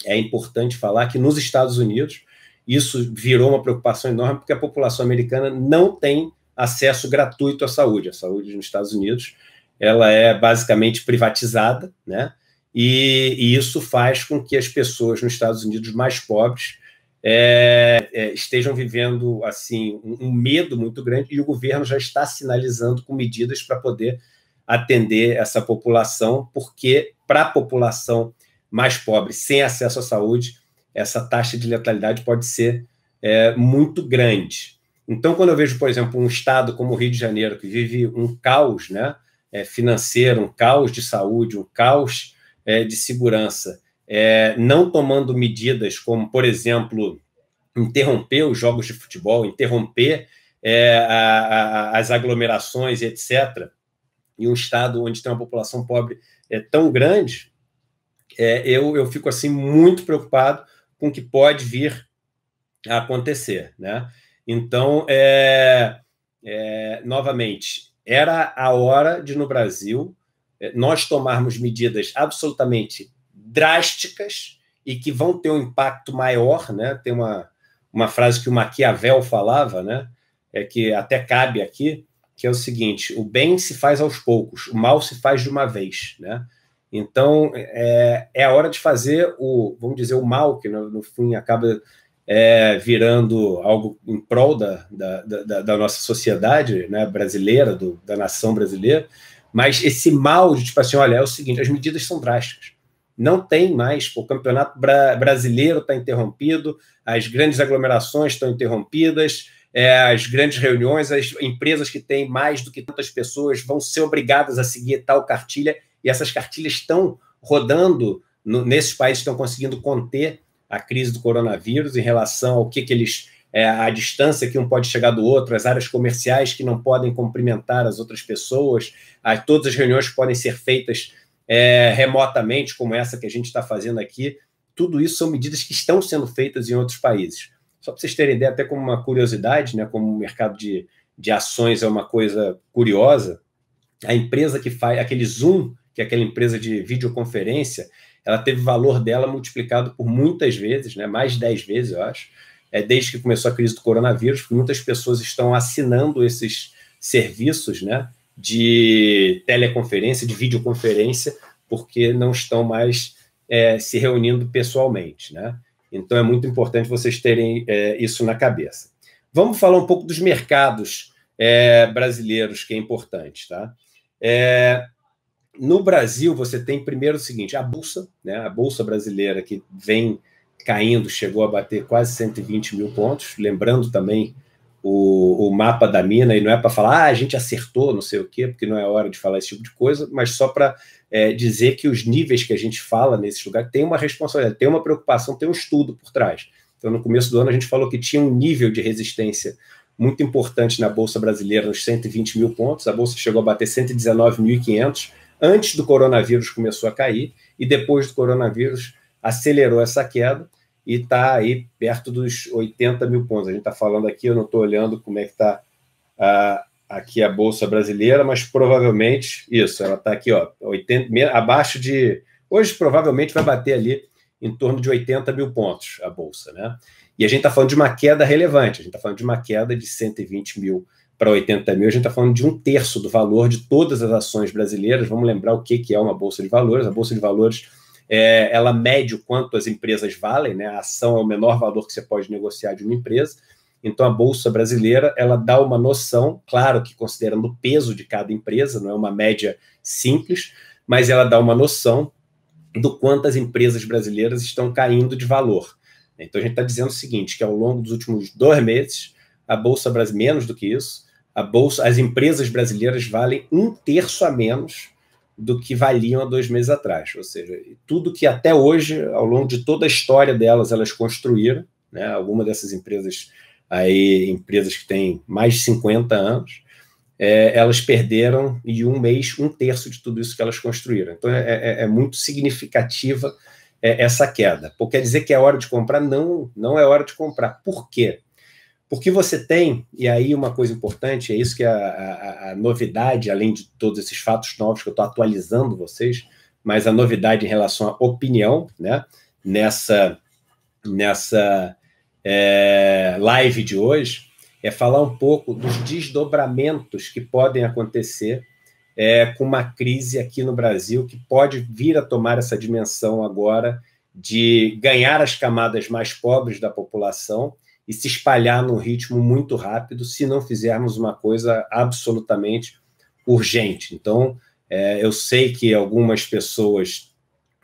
é importante falar que nos Estados Unidos isso virou uma preocupação enorme, porque a população americana não tem acesso gratuito à saúde. A saúde nos Estados Unidos ela é basicamente privatizada, né? E, e isso faz com que as pessoas nos Estados Unidos mais pobres é, é, estejam vivendo assim um, um medo muito grande e o governo já está sinalizando com medidas para poder atender essa população, porque para a população mais pobre, sem acesso à saúde, essa taxa de letalidade pode ser é, muito grande. Então, quando eu vejo, por exemplo, um estado como o Rio de Janeiro, que vive um caos né, é, financeiro, um caos de saúde, um caos é, de segurança, é, não tomando medidas como, por exemplo, interromper os jogos de futebol, interromper é, a, a, as aglomerações, etc., e um estado onde tem uma população pobre é, tão grande, é, eu, eu fico assim muito preocupado com o que pode vir a acontecer, né? Então, é, é, novamente, era a hora de, no Brasil, é, nós tomarmos medidas absolutamente drásticas e que vão ter um impacto maior. Né? Tem uma, uma frase que o Maquiavel falava, né? é que até cabe aqui, que é o seguinte: o bem se faz aos poucos, o mal se faz de uma vez. Né? Então, é, é a hora de fazer o, vamos dizer, o mal, que no, no fim acaba é, virando algo em prol da, da, da, da nossa sociedade né, brasileira, do, da nação brasileira, mas esse mal de tipo assim, olha, é o seguinte, as medidas são drásticas. Não tem mais, o campeonato bra brasileiro está interrompido, as grandes aglomerações estão interrompidas, é, as grandes reuniões, as empresas que têm mais do que tantas pessoas vão ser obrigadas a seguir tal cartilha, e essas cartilhas estão rodando no, nesses países, estão conseguindo conter a crise do coronavírus em relação ao que, que eles. É, a distância que um pode chegar do outro, as áreas comerciais que não podem cumprimentar as outras pessoas, a, todas as reuniões podem ser feitas é, remotamente, como essa que a gente está fazendo aqui. Tudo isso são medidas que estão sendo feitas em outros países. Só para vocês terem ideia, até como uma curiosidade, né, como o mercado de, de ações é uma coisa curiosa, a empresa que faz aquele Zoom, que é aquela empresa de videoconferência, ela teve o valor dela multiplicado por muitas vezes, né, mais de 10 vezes, eu acho, é, desde que começou a crise do coronavírus, muitas pessoas estão assinando esses serviços né, de teleconferência, de videoconferência, porque não estão mais é, se reunindo pessoalmente. Né? Então é muito importante vocês terem é, isso na cabeça. Vamos falar um pouco dos mercados é, brasileiros, que é importante. Tá? É, no Brasil, você tem primeiro o seguinte: a Bolsa, né, a Bolsa Brasileira, que vem caindo, chegou a bater quase 120 mil pontos. Lembrando também o, o mapa da mina, e não é para falar, ah, a gente acertou, não sei o quê, porque não é hora de falar esse tipo de coisa, mas só para é, dizer que os níveis que a gente fala nesse lugar tem uma responsabilidade, tem uma preocupação, tem um estudo por trás. Então, no começo do ano, a gente falou que tinha um nível de resistência muito importante na Bolsa Brasileira, nos 120 mil pontos. A Bolsa chegou a bater 119.500 antes do coronavírus começou a cair e depois do coronavírus acelerou essa queda e está aí perto dos 80 mil pontos. A gente está falando aqui, eu não estou olhando como é que está aqui a Bolsa Brasileira, mas provavelmente, isso, ela está aqui, ó, 80, abaixo de... Hoje provavelmente vai bater ali em torno de 80 mil pontos a Bolsa, né? E a gente está falando de uma queda relevante, a gente está falando de uma queda de 120 mil pontos para 80 mil, a gente está falando de um terço do valor de todas as ações brasileiras. Vamos lembrar o que, que é uma Bolsa de Valores. A Bolsa de Valores é, ela mede o quanto as empresas valem, né? A ação é o menor valor que você pode negociar de uma empresa. Então a bolsa brasileira ela dá uma noção, claro que considerando o peso de cada empresa, não é uma média simples, mas ela dá uma noção do quanto as empresas brasileiras estão caindo de valor. Então a gente está dizendo o seguinte, que ao longo dos últimos dois meses a bolsa brasileira menos do que isso, a bolsa, as empresas brasileiras valem um terço a menos do que valiam há dois meses atrás. Ou seja, tudo que até hoje, ao longo de toda a história delas, elas construíram, né? alguma dessas empresas aí, empresas que têm mais de 50 anos, é, elas perderam em um mês um terço de tudo isso que elas construíram. Então é, é, é muito significativa é, essa queda. Por quer dizer que é hora de comprar? Não, não é hora de comprar. Por quê? Porque você tem, e aí uma coisa importante, é isso que é a, a, a novidade, além de todos esses fatos novos que eu estou atualizando vocês, mas a novidade em relação à opinião, né? Nessa, nessa é, live de hoje, é falar um pouco dos desdobramentos que podem acontecer é, com uma crise aqui no Brasil que pode vir a tomar essa dimensão agora de ganhar as camadas mais pobres da população e se espalhar num ritmo muito rápido se não fizermos uma coisa absolutamente urgente. Então, é, eu sei que algumas pessoas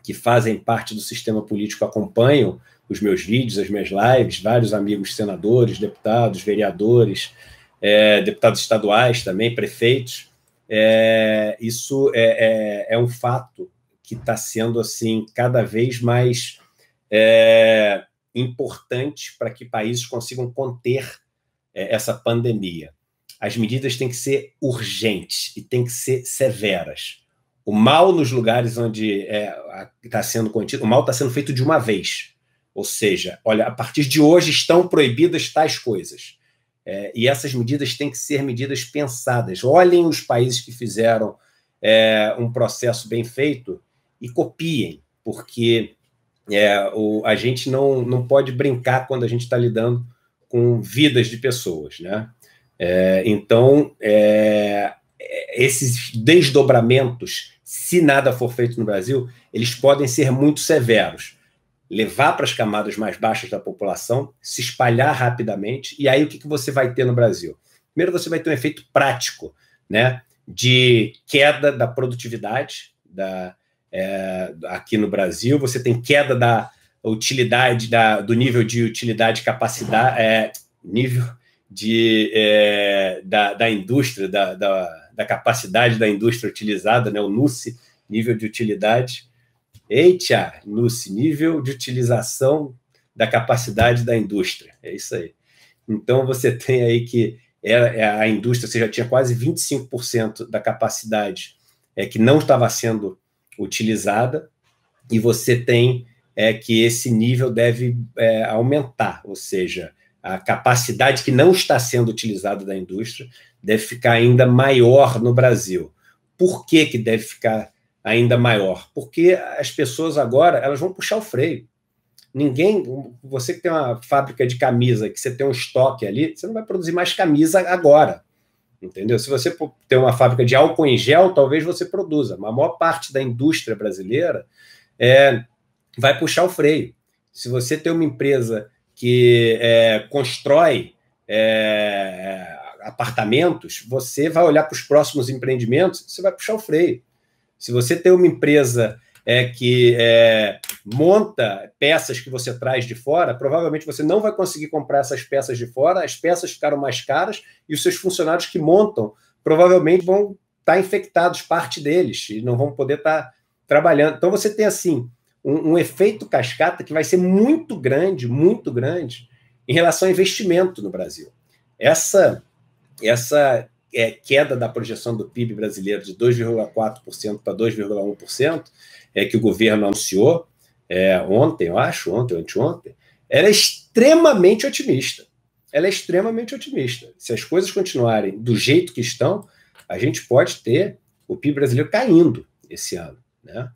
que fazem parte do sistema político acompanham os meus vídeos, as minhas lives, vários amigos senadores, deputados, vereadores, é, deputados estaduais também, prefeitos. É, isso é, é, é um fato que está sendo assim cada vez mais é, importante para que países consigam conter é, essa pandemia. As medidas têm que ser urgentes e têm que ser severas. O mal nos lugares onde está é, tá sendo contido, o mal está sendo feito de uma vez. Ou seja, olha, a partir de hoje estão proibidas tais coisas. É, e essas medidas têm que ser medidas pensadas. Olhem os países que fizeram é, um processo bem feito e copiem, porque é, o, a gente não, não pode brincar quando a gente está lidando com vidas de pessoas, né? É, então, é, é, esses desdobramentos, se nada for feito no Brasil, eles podem ser muito severos. Levar para as camadas mais baixas da população, se espalhar rapidamente, e aí o que, que você vai ter no Brasil? Primeiro, você vai ter um efeito prático, né? De queda da produtividade, da, é, aqui no Brasil, você tem queda da utilidade, da, do nível de utilidade, capacidade, é, nível de, é, da, da indústria, da, da, da, capacidade da indústria utilizada, né, o NUSI, nível de utilidade. Eita, NUSI, nível de utilização da capacidade da indústria. É isso aí. Então, você tem aí que é, é, a indústria, você já tinha quase 25% da capacidade é, que não estava sendo utilizada, e você tem é, que esse nível deve é, aumentar, ou seja, a capacidade que não está sendo utilizada da indústria deve ficar ainda maior no Brasil. Por que, que deve ficar ainda maior? Porque as pessoas agora elas vão puxar o freio. Ninguém, você que tem uma fábrica de camisa, que você tem um estoque ali, você não vai produzir mais camisa agora. Entendeu? Se você tem uma fábrica de álcool em gel, talvez você produza, mas a maior parte da indústria brasileira é, vai puxar o freio. Se você tem uma empresa que é, constrói é, apartamentos, você vai olhar para os próximos empreendimentos, você vai puxar o freio. Se você tem uma empresa é, que é, monta peças que você traz de fora, provavelmente você não vai conseguir comprar essas peças de fora, as peças ficaram mais caras e os seus funcionários que montam provavelmente vão estar tá infectados, parte deles, e não vão poder estar tá trabalhando. Então você tem assim um, um efeito cascata que vai ser muito grande, muito grande em relação ao investimento no Brasil. Essa essa é, queda da projeção do PIB brasileiro de 2,4% para 2,1%, é, que o governo anunciou é, ontem, eu acho, ontem ou anteontem, ela é extremamente otimista. Ela é extremamente otimista. Se as coisas continuarem do jeito que estão, a gente pode ter o PIB brasileiro caindo esse ano. Né?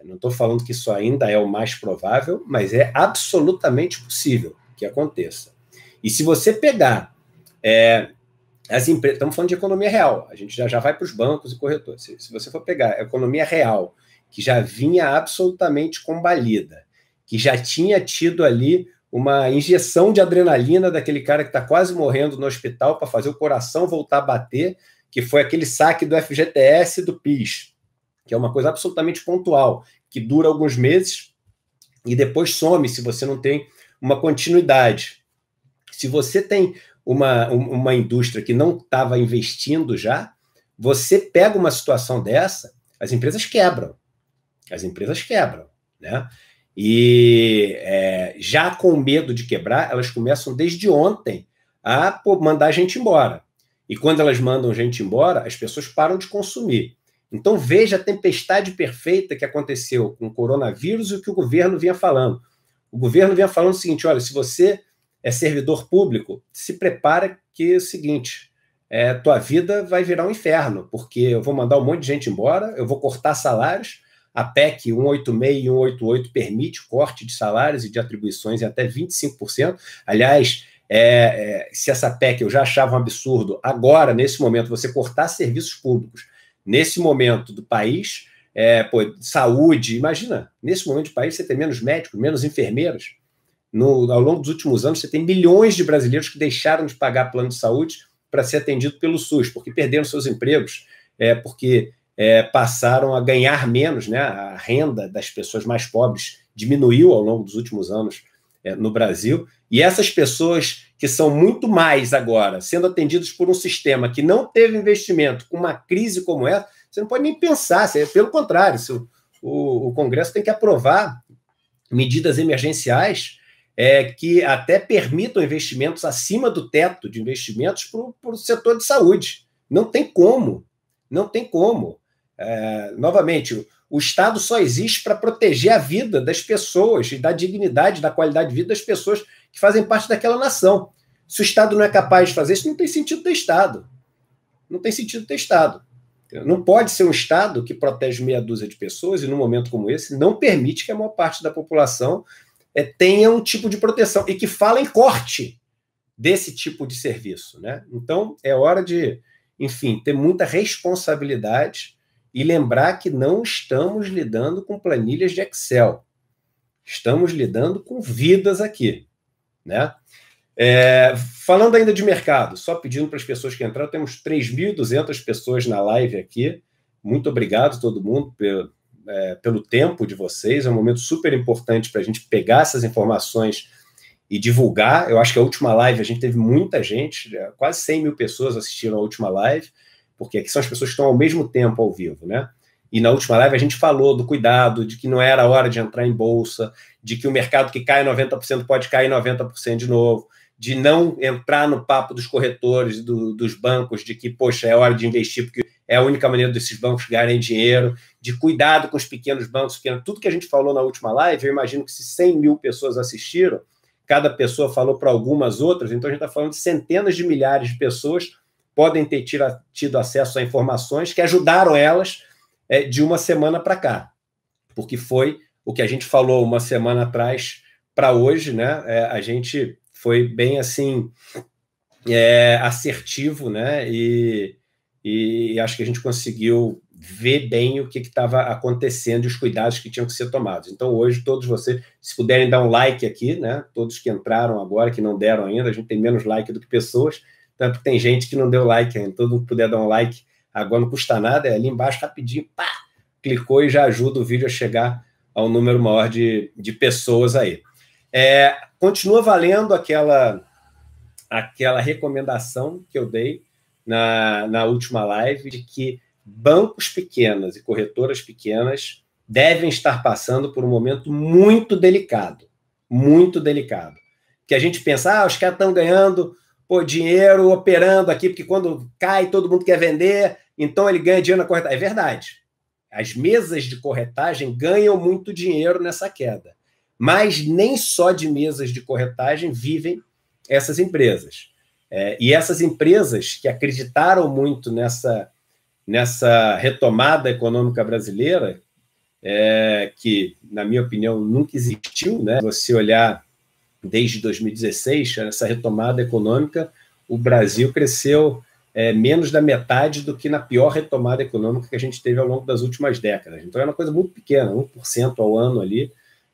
Eu não estou falando que isso ainda é o mais provável, mas é absolutamente possível que aconteça. E se você pegar é, as empresas, estamos falando de economia real, a gente já, já vai para os bancos e corretores. Se, se, você for pegar a economia real, que já vinha absolutamente combalida, que já tinha tido ali uma injeção de adrenalina daquele cara que está quase morrendo no hospital para fazer o coração voltar a bater, que foi aquele saque do FGTS do PIS, que é uma coisa absolutamente pontual, que dura alguns meses e depois some se você não tem uma continuidade. Se você tem uma, uma indústria que não estava investindo já, você pega uma situação dessa, as empresas quebram. As empresas quebram, né? E é, já com medo de quebrar, elas começam desde ontem a pô, mandar a gente embora. E quando elas mandam gente embora, as pessoas param de consumir. Então veja a tempestade perfeita que aconteceu com o coronavírus e o que o governo vinha falando. O governo vinha falando o seguinte: olha, se você é servidor público, se prepara que é o seguinte, é, tua vida vai virar um inferno, porque eu vou mandar um monte de gente embora, eu vou cortar salários, a PEC 186 e 188 permite corte de salários e de atribuições em até 25%. Aliás, é, é, se essa PEC eu já achava um absurdo, agora, nesse momento, você cortar serviços públicos, nesse momento do país, é, pô, saúde, imagina, nesse momento do país você tem menos médicos, menos enfermeiras, no, ao longo dos últimos anos, você tem milhões de brasileiros que deixaram de pagar plano de saúde para ser atendido pelo SUS, porque perderam seus empregos, é, porque é, passaram a ganhar menos, né? a renda das pessoas mais pobres diminuiu ao longo dos últimos anos é, no Brasil, e essas pessoas que são muito mais agora, sendo atendidas por um sistema que não teve investimento, com uma crise como essa, você não pode nem pensar, você, pelo contrário, se o, o, o Congresso tem que aprovar medidas emergenciais é, que até permitam investimentos acima do teto de investimentos para o setor de saúde. Não tem como, não tem como. É, novamente, o Estado só existe para proteger a vida das pessoas e da dignidade, da qualidade de vida das pessoas que fazem parte daquela nação. Se o Estado não é capaz de fazer isso, não tem sentido ter Estado. Não tem sentido ter Estado. Não pode ser um Estado que protege meia dúzia de pessoas e, num momento como esse, não permite que a maior parte da população é, tenha um tipo de proteção e que fala em corte desse tipo de serviço. Né? Então, é hora de, enfim, ter muita responsabilidade e lembrar que não estamos lidando com planilhas de Excel. Estamos lidando com vidas aqui. Né? É, falando ainda de mercado, só pedindo para as pessoas que entraram, temos 3.200 pessoas na live aqui. Muito obrigado todo mundo é, pelo tempo de vocês. É um momento super importante para a gente pegar essas informações e divulgar. Eu acho que a última live a gente teve muita gente, é, quase 100 mil pessoas assistiram a última live, porque aqui são as pessoas que estão ao mesmo tempo ao vivo, né? E na última live a gente falou do cuidado, de que não era hora de entrar em bolsa, de que o mercado que cai 90% pode cair 90% de novo de não entrar no papo dos corretores, do, dos bancos, de que, poxa, é hora de investir, porque é a única maneira desses bancos ganharem dinheiro, de cuidado com os pequenos bancos, tudo que a gente falou na última live, eu imagino que se 100 mil pessoas assistiram, cada pessoa falou para algumas outras, então a gente está falando de centenas de milhares de pessoas podem ter tido acesso a informações que ajudaram elas é, de uma semana para cá, porque foi o que a gente falou uma semana atrás para hoje, né? É, a gente foi bem assim é, assertivo, né? E, e acho que a gente conseguiu ver bem o que estava acontecendo e os cuidados que tinham que ser tomados. Então, hoje, todos vocês, se puderem dar um like aqui, né? Todos que entraram agora, que não deram ainda, a gente tem menos like do que pessoas, tanto que tem gente que não deu like ainda. Todo mundo puder dar um like agora, não custa nada, é ali embaixo, rapidinho, pá! Clicou e já ajuda o vídeo a chegar a um número maior de, de pessoas aí. É, continua valendo aquela aquela recomendação que eu dei na, na última live de que bancos pequenos e corretoras pequenas devem estar passando por um momento muito delicado, muito delicado. Que a gente pensa, ah, os caras estão ganhando pô, dinheiro operando aqui, porque quando cai todo mundo quer vender, então ele ganha dinheiro na corretagem. É verdade. As mesas de corretagem ganham muito dinheiro nessa queda. Mas nem só de mesas de corretagem vivem essas empresas. É, e essas empresas que acreditaram muito nessa, nessa retomada econômica brasileira, é, que, na minha opinião, nunca existiu, né? Você olhar desde 2016, essa retomada econômica, o Brasil cresceu é, menos da metade do que na pior retomada econômica que a gente teve ao longo das últimas décadas. Então, é uma coisa muito pequena, 1% ao ano ali,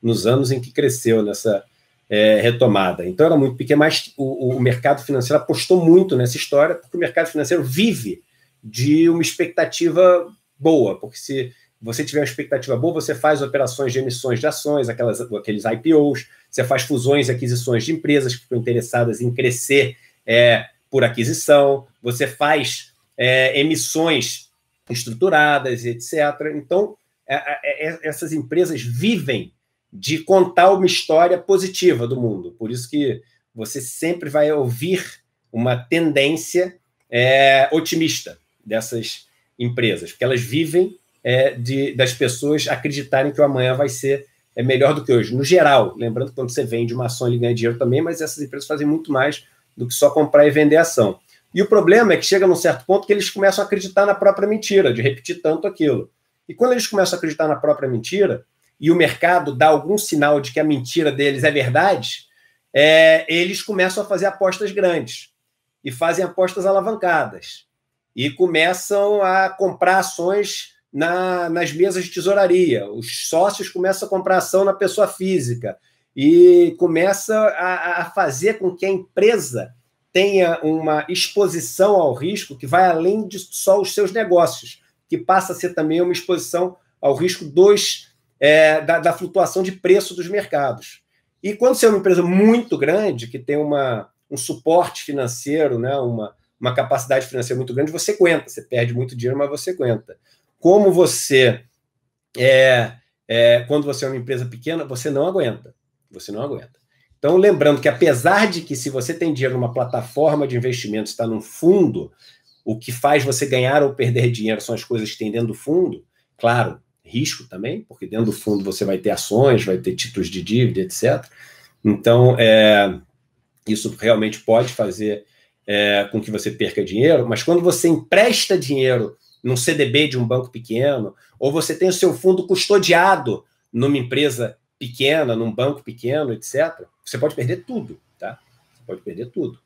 nos anos em que cresceu nessa é, retomada. Então era muito pequeno, mas o, o, mercado financeiro apostou muito nessa história, porque o mercado financeiro vive de uma expectativa boa, porque se você tiver uma expectativa boa, você faz operações de emissões de ações, aquelas, aqueles IPOs, você faz fusões e aquisições de empresas que estão interessadas em crescer é, por aquisição, você faz é, emissões estruturadas, etc. Então, é, é, é, essas empresas vivem de contar uma história positiva do mundo. Por isso que você sempre vai ouvir uma tendência é, otimista dessas empresas, porque elas vivem é, de, das pessoas acreditarem que o amanhã vai ser é, melhor do que hoje. No geral, lembrando que quando você vende uma ação, ele ganha dinheiro também, mas essas empresas fazem muito mais do que só comprar e vender ação. E o problema é que chega num certo ponto que eles começam a acreditar na própria mentira, de repetir tanto aquilo. E quando eles começam a acreditar na própria mentira, e o mercado dá algum sinal de que a mentira deles é verdade, é, eles começam a fazer apostas grandes e fazem apostas alavancadas e começam a comprar ações na, nas mesas de tesouraria. Os sócios começam a comprar ação na pessoa física e começa a, a fazer com que a empresa tenha uma exposição ao risco que vai além de só os seus negócios, que passa a ser também uma exposição ao risco dos é, da, da, flutuação de preço dos mercados. E quando você é uma empresa muito grande, que tem uma, um suporte financeiro, né, uma, uma capacidade financeira muito grande, você aguenta, você perde muito dinheiro, mas você aguenta. Como você é, é, quando você é uma empresa pequena, você não aguenta. Você não aguenta. Então, lembrando que apesar de que se você tem dinheiro numa plataforma de investimentos, está num fundo, o que faz você ganhar ou perder dinheiro são as coisas que tem dentro do fundo, claro, risco também, porque dentro do fundo você vai ter ações, vai ter títulos de dívida, etc. Então, é, isso realmente pode fazer é, com que você perca dinheiro, mas quando você empresta dinheiro num CDB de um banco pequeno, ou você tem o seu fundo custodiado numa empresa pequena, num banco pequeno, etc., você pode perder tudo, tá? Você pode perder tudo.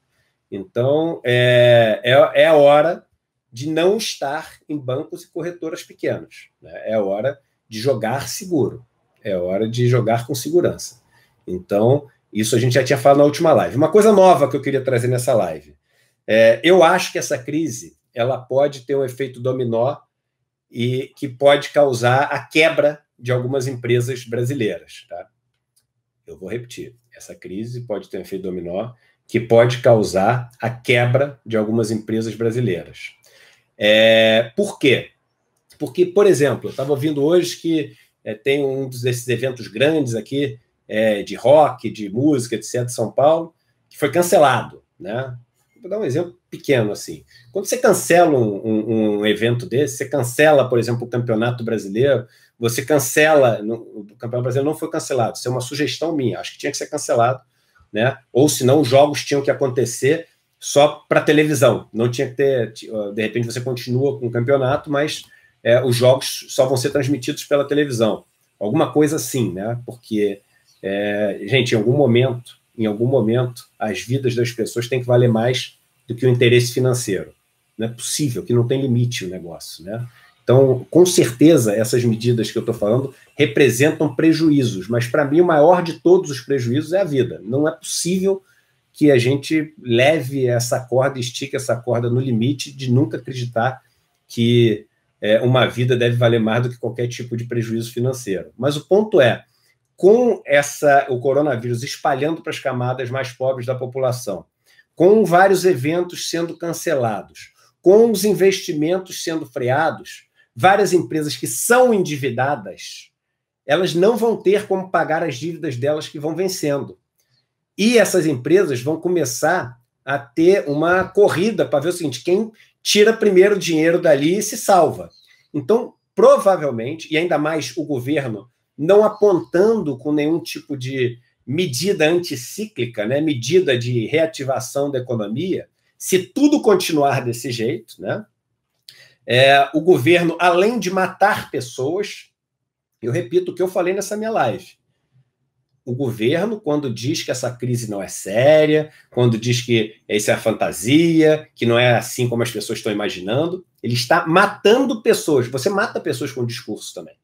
Então, é, é, é a hora de não estar em bancos e corretoras pequenos. Né? É hora de jogar seguro, é hora de jogar com segurança. Então, isso a gente já tinha falado na última live. Uma coisa nova que eu queria trazer nessa live. É, eu acho que essa crise ela pode ter um efeito dominó e que pode causar a quebra de algumas empresas brasileiras. Tá? Eu vou repetir. Essa crise pode ter um efeito dominó que pode causar a quebra de algumas empresas brasileiras. É, por quê? Porque, por exemplo, eu estava ouvindo hoje que é, tem um desses eventos grandes aqui é, de rock, de música, etc., de São Paulo, que foi cancelado. Né? Vou dar um exemplo pequeno assim. Quando você cancela um, um, um evento desse, você cancela, por exemplo, o Campeonato Brasileiro, você cancela. No, o Campeonato Brasileiro não foi cancelado, isso é uma sugestão minha, acho que tinha que ser cancelado, né? Ou senão os jogos tinham que acontecer só para televisão. Não tinha que ter. De repente você continua com o campeonato, mas é, os jogos só vão ser transmitidos pela televisão. Alguma coisa assim, né? Porque, é, gente, em algum momento, em algum momento, as vidas das pessoas têm que valer mais do que o interesse financeiro. Não é possível, que não tem limite o negócio, né? Então, com certeza, essas medidas que eu estou falando representam prejuízos, mas para mim o maior de todos os prejuízos é a vida. Não é possível que a gente leve essa corda, estique essa corda no limite de nunca acreditar que é, uma vida deve valer mais do que qualquer tipo de prejuízo financeiro. Mas o ponto é, com essa o coronavírus espalhando para as camadas mais pobres da população, com vários eventos sendo cancelados, com os investimentos sendo freados, várias empresas que são endividadas, elas não vão ter como pagar as dívidas delas que vão vencendo. E essas empresas vão começar a ter uma corrida para ver o seguinte: quem tira primeiro o dinheiro dali e se salva. Então, provavelmente, e ainda mais o governo não apontando com nenhum tipo de medida anticíclica, né, medida de reativação da economia, se tudo continuar desse jeito, né, é, o governo, além de matar pessoas, eu repito o que eu falei nessa minha live, o governo, quando diz que essa crise não é séria, quando diz que isso é fantasia, que não é assim como as pessoas estão imaginando, ele está matando pessoas. Você mata pessoas com discurso também.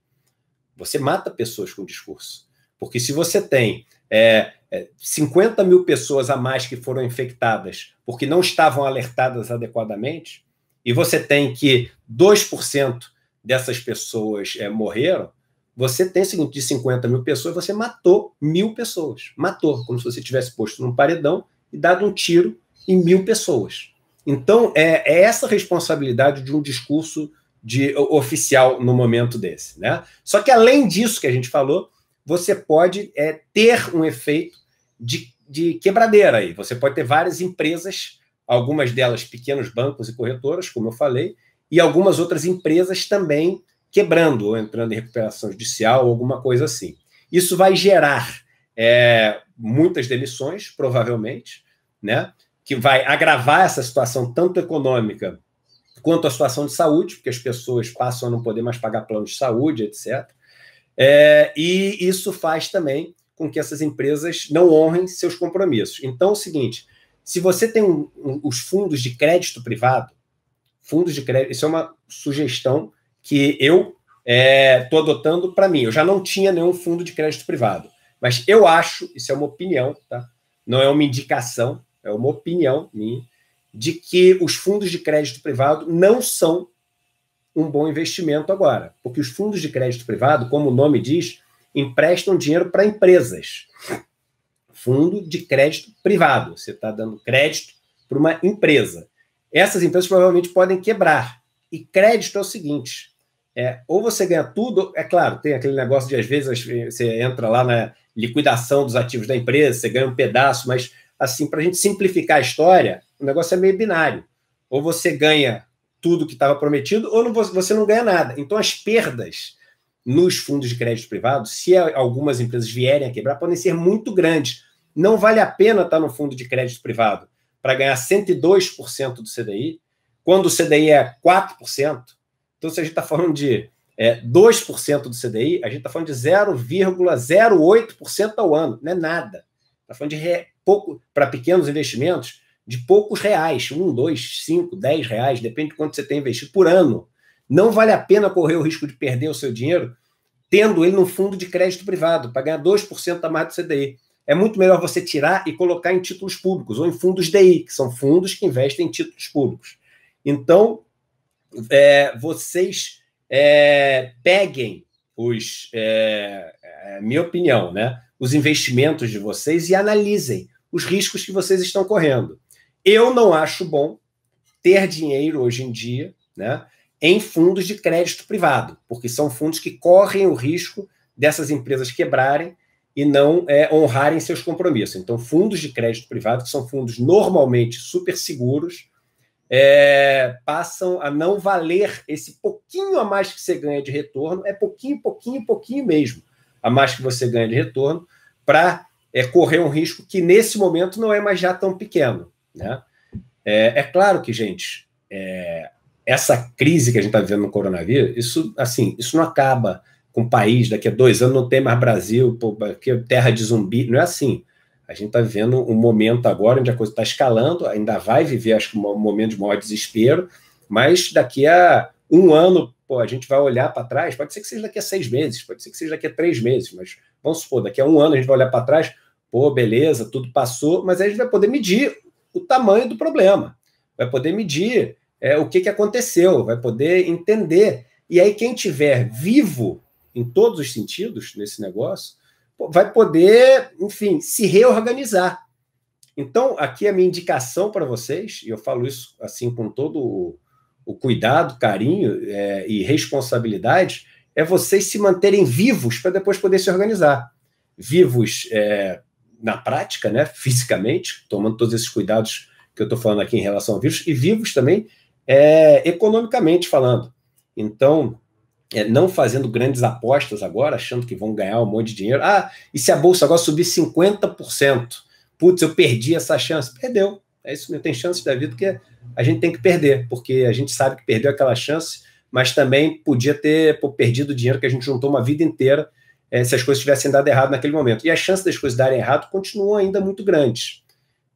Você mata pessoas com discurso. Porque se você tem é, 50 é, mil pessoas a mais que foram infectadas porque não estavam alertadas adequadamente, e você tem que 2% dessas pessoas é, morreram, você tem seguinte, de 50 mil pessoas, você matou mil pessoas. Matou, como se você tivesse posto num paredão e dado um tiro em mil pessoas. Então, é, é essa responsabilidade de um discurso de oficial no momento desse. Né? Só que, além disso que a gente falou, você pode é, ter um efeito de, de quebradeira aí. Você pode ter várias empresas, algumas delas pequenos bancos e corretoras, como eu falei, e algumas outras empresas também quebrando ou entrando em recuperação judicial ou alguma coisa assim. Isso vai gerar é, muitas demissões, provavelmente, né? que vai agravar essa situação tanto econômica quanto a situação de saúde, porque as pessoas passam a não poder mais pagar plano de saúde, etc. É, e isso faz também com que essas empresas não honrem seus compromissos. Então, é o seguinte: se você tem um, um, os fundos de crédito privado, fundos de crédito, isso é uma sugestão que eu estou é, adotando para mim. Eu já não tinha nenhum fundo de crédito privado. Mas eu acho, isso é uma opinião, tá? não é uma indicação, é uma opinião minha, de que os fundos de crédito privado não são um bom investimento agora. Porque os fundos de crédito privado, como o nome diz, emprestam dinheiro para empresas. Fundo de crédito privado. Você está dando crédito para uma empresa. Essas empresas provavelmente podem quebrar. E crédito é o seguinte: é, ou você ganha tudo, é claro, tem aquele negócio de às vezes você entra lá na liquidação dos ativos da empresa, você ganha um pedaço, mas assim, para a gente simplificar a história, o negócio é meio binário. Ou você ganha tudo que estava prometido, ou não, você não ganha nada. Então as perdas nos fundos de crédito privado, se algumas empresas vierem a quebrar, podem ser muito grandes. Não vale a pena estar tá no fundo de crédito privado para ganhar 102% do CDI, quando o CDI é 4%. Então, se a gente está falando de é, 2% do CDI, a gente está falando de 0,08% ao ano, não é nada. Está falando de re... pouco para pequenos investimentos de poucos reais, um, dois, cinco, dez reais, depende de quanto você tem investido por ano. Não vale a pena correr o risco de perder o seu dinheiro tendo ele num fundo de crédito privado, para ganhar 2% a mais do CDI. É muito melhor você tirar e colocar em títulos públicos ou em fundos DI, que são fundos que investem em títulos públicos. Então, é, vocês é, peguem os, é, é, é minha opinião, né? Os investimentos de vocês e analisem os riscos que vocês estão correndo. Eu não acho bom ter dinheiro hoje em dia, né? Em fundos de crédito privado, porque são fundos que correm o risco dessas empresas quebrarem e não é, honrarem seus compromissos. Então, fundos de crédito privado, que são fundos normalmente super seguros, é, passam a não valer esse pouquinho a mais que você ganha de retorno, é pouquinho, pouquinho, pouquinho mesmo a mais que você ganha de retorno, para é, correr um risco que nesse momento não é mais já tão pequeno. Né? É, é claro que, gente, é, essa crise que a gente está vivendo no coronavírus, isso, assim, isso não acaba com o país, daqui a dois anos não tem mais Brasil, pô, é terra de zumbi, não é assim. A gente está vivendo um momento agora onde a coisa está escalando, ainda vai viver, acho que, um momento de maior desespero, mas daqui a um ano, pô, a gente vai olhar para trás, pode ser que seja daqui a seis meses, pode ser que seja daqui a três meses, mas vamos supor, daqui a um ano a gente vai olhar para trás, pô, beleza, tudo passou, mas aí a gente vai poder medir o tamanho do problema, vai poder medir é, o que, que aconteceu, vai poder entender. E aí, quem tiver vivo em todos os sentidos nesse negócio, vai poder, enfim, se reorganizar. Então, aqui é a minha indicação para vocês, e eu falo isso assim com todo o, o cuidado, carinho é, e responsabilidade, é vocês se manterem vivos para depois poder se organizar. Vivos é, na prática, né, fisicamente, tomando todos esses cuidados que eu estou falando aqui em relação ao vírus, e vivos também é, economicamente falando. Então, é, não fazendo grandes apostas agora, achando que vão ganhar um monte de dinheiro. Ah, e se a bolsa agora subir 50%? Putz, eu perdi essa chance. Perdeu. É isso mesmo. Tem chances da vida que a gente tem que perder, porque a gente sabe que perdeu aquela chance, mas também podia ter pô, perdido o dinheiro que a gente juntou uma vida inteira é, se as coisas tivessem dado errado naquele momento. E a chance das coisas darem errado continuam ainda muito grandes.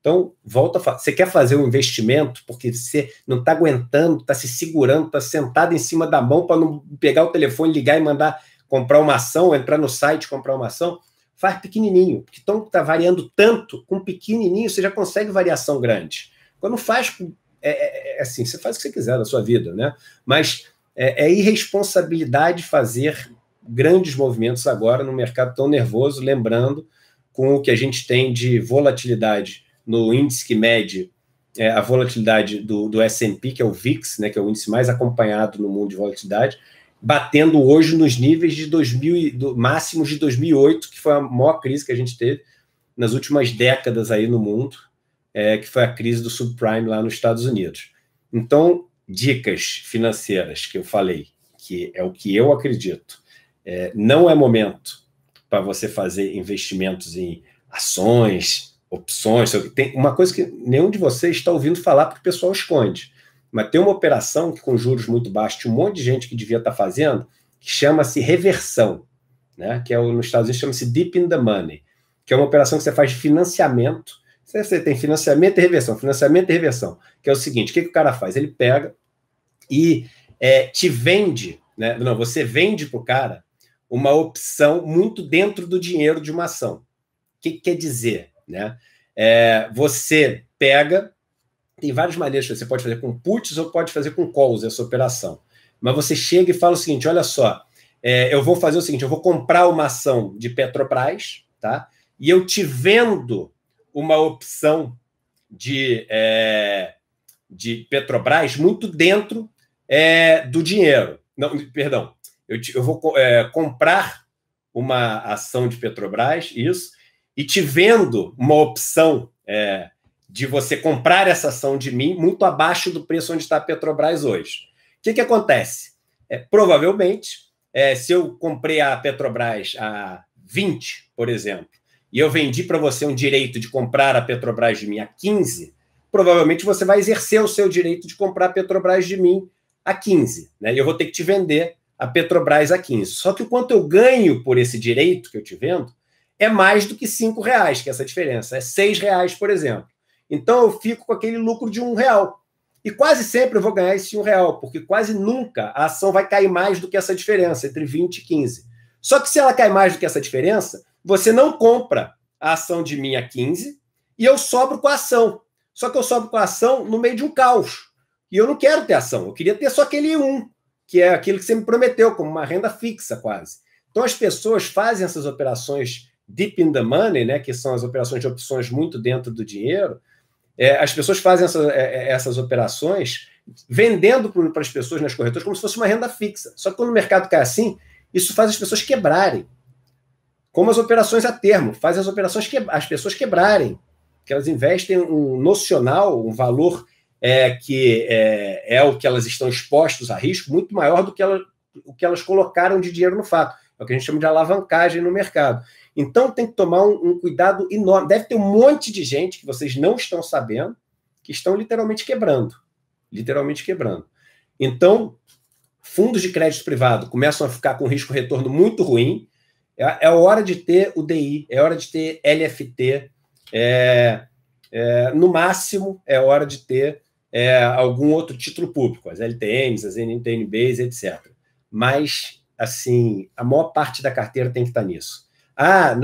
Então, volta a Você quer fazer um investimento porque você não está aguentando, está se segurando, está sentado em cima da mão para não pegar o telefone, ligar e mandar comprar uma ação, entrar no site, comprar uma ação. Faz pequenininho, porque então está variando tanto, com pequenininho você já consegue variação grande. Quando faz, é é, é, é, assim, você faz o que você quiser da sua vida, né? Mas é, é irresponsabilidade fazer grandes movimentos agora no mercado tão nervoso, lembrando com o que a gente tem de volatilidade no índice que mede é, a volatilidade do, do S&P, que é o VIX, né, que é o índice mais acompanhado no mundo de volatilidade, batendo hoje nos níveis de 2000, do, máximos de 2008, que foi a maior crise que a gente teve nas últimas décadas aí no mundo, é, que foi a crise do subprime lá nos Estados Unidos. Então, dicas financeiras que eu falei, que é o que eu acredito, é, não é momento para você fazer investimentos em ações, opções. Tem uma coisa que nenhum de vocês está ouvindo falar porque o pessoal esconde. Mas tem uma operação que, com juros muito baixos, um monte de gente que devia estar tá fazendo, que chama-se reversão, né? que é o, nos Estados Unidos chama-se Deep in the Money, que é uma operação que você faz de financiamento. Você tem financiamento e reversão, financiamento e reversão, que é o seguinte: o que, que o cara faz? Ele pega e é, te vende, né? não, você vende para o cara uma opção muito dentro do dinheiro de uma ação. O que, que quer dizer? Né? É, você pega, tem várias maneiras que você pode fazer com puts ou pode fazer com calls essa operação. Mas você chega e fala o seguinte: olha só, é, eu vou fazer o seguinte, eu vou comprar uma ação de Petrobras, tá? E eu te vendo uma opção de, é, de Petrobras muito dentro é, do dinheiro. Não, perdão, eu, te, eu vou é, comprar uma ação de Petrobras, isso, e te vendo uma opção é, de você comprar essa ação de mim muito abaixo do preço onde está a Petrobras hoje. O que, que acontece? É, provavelmente, é, se eu comprei a Petrobras a 20, por exemplo, e eu vendi para você um direito de comprar a Petrobras de mim a 15, provavelmente você vai exercer o seu direito de comprar a Petrobras de mim a 15. Né? E eu vou ter que te vender a Petrobras a 15. Só que o quanto eu ganho por esse direito que eu te vendo é mais do que cinco reais, que é essa diferença. É seis reais, por exemplo. Então eu fico com aquele lucro de um real. E quase sempre eu vou ganhar esse um real, porque quase nunca a ação vai cair mais do que essa diferença, entre 20 e 15. Só que se ela cai mais do que essa diferença, você não compra a ação de mim a 15 e eu sobro com a ação. Só que eu sobro com a ação no meio de um caos. E eu não quero ter ação, eu queria ter só aquele um, que é aquilo que você me prometeu, como uma renda fixa quase. Então as pessoas fazem essas operações deep in the money, né, que são as operações de opções muito dentro do dinheiro, é, as pessoas fazem essa, é, é, essas operações vendendo para as pessoas nas corretoras como se fosse uma renda fixa. Só que quando o mercado cai assim, isso faz as pessoas quebrarem. Como as operações a termo, faz as operações que, as pessoas quebrarem, que elas investem um nocional, um valor é, que é, é o que elas estão expostas a risco muito maior do que ela, o que elas colocaram de dinheiro no fato. É o que a gente chama de alavancagem no mercado. Então tem que tomar um, um, cuidado enorme. Deve ter um monte de gente que vocês não estão sabendo que estão literalmente quebrando. Literalmente quebrando. Então, fundos de crédito privado começam a ficar com risco retorno muito ruim. É, é hora de ter o DI, é hora de ter LFT. É, é, no máximo, é hora de ter é, algum outro título público, as LTNs, as NTNBs, etc. Mas, assim, a maior parte da carteira tem que estar nisso. Ah,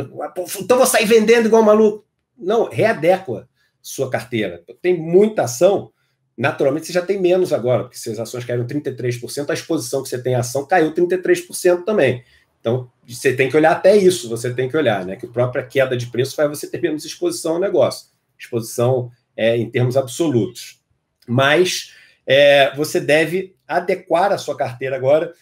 então vou sair vendendo igual maluco. Não, readequa sua carteira. Tem muita ação, naturalmente você já tem menos agora, porque se as ações caíram 33%, a exposição que você tem à ação caiu 33% também. Então, você tem que olhar até isso, você tem que olhar, né? Que a própria queda de preço faz você ter menos exposição ao negócio. Exposição é, em termos absolutos. Mas é, você deve adequar a sua carteira agora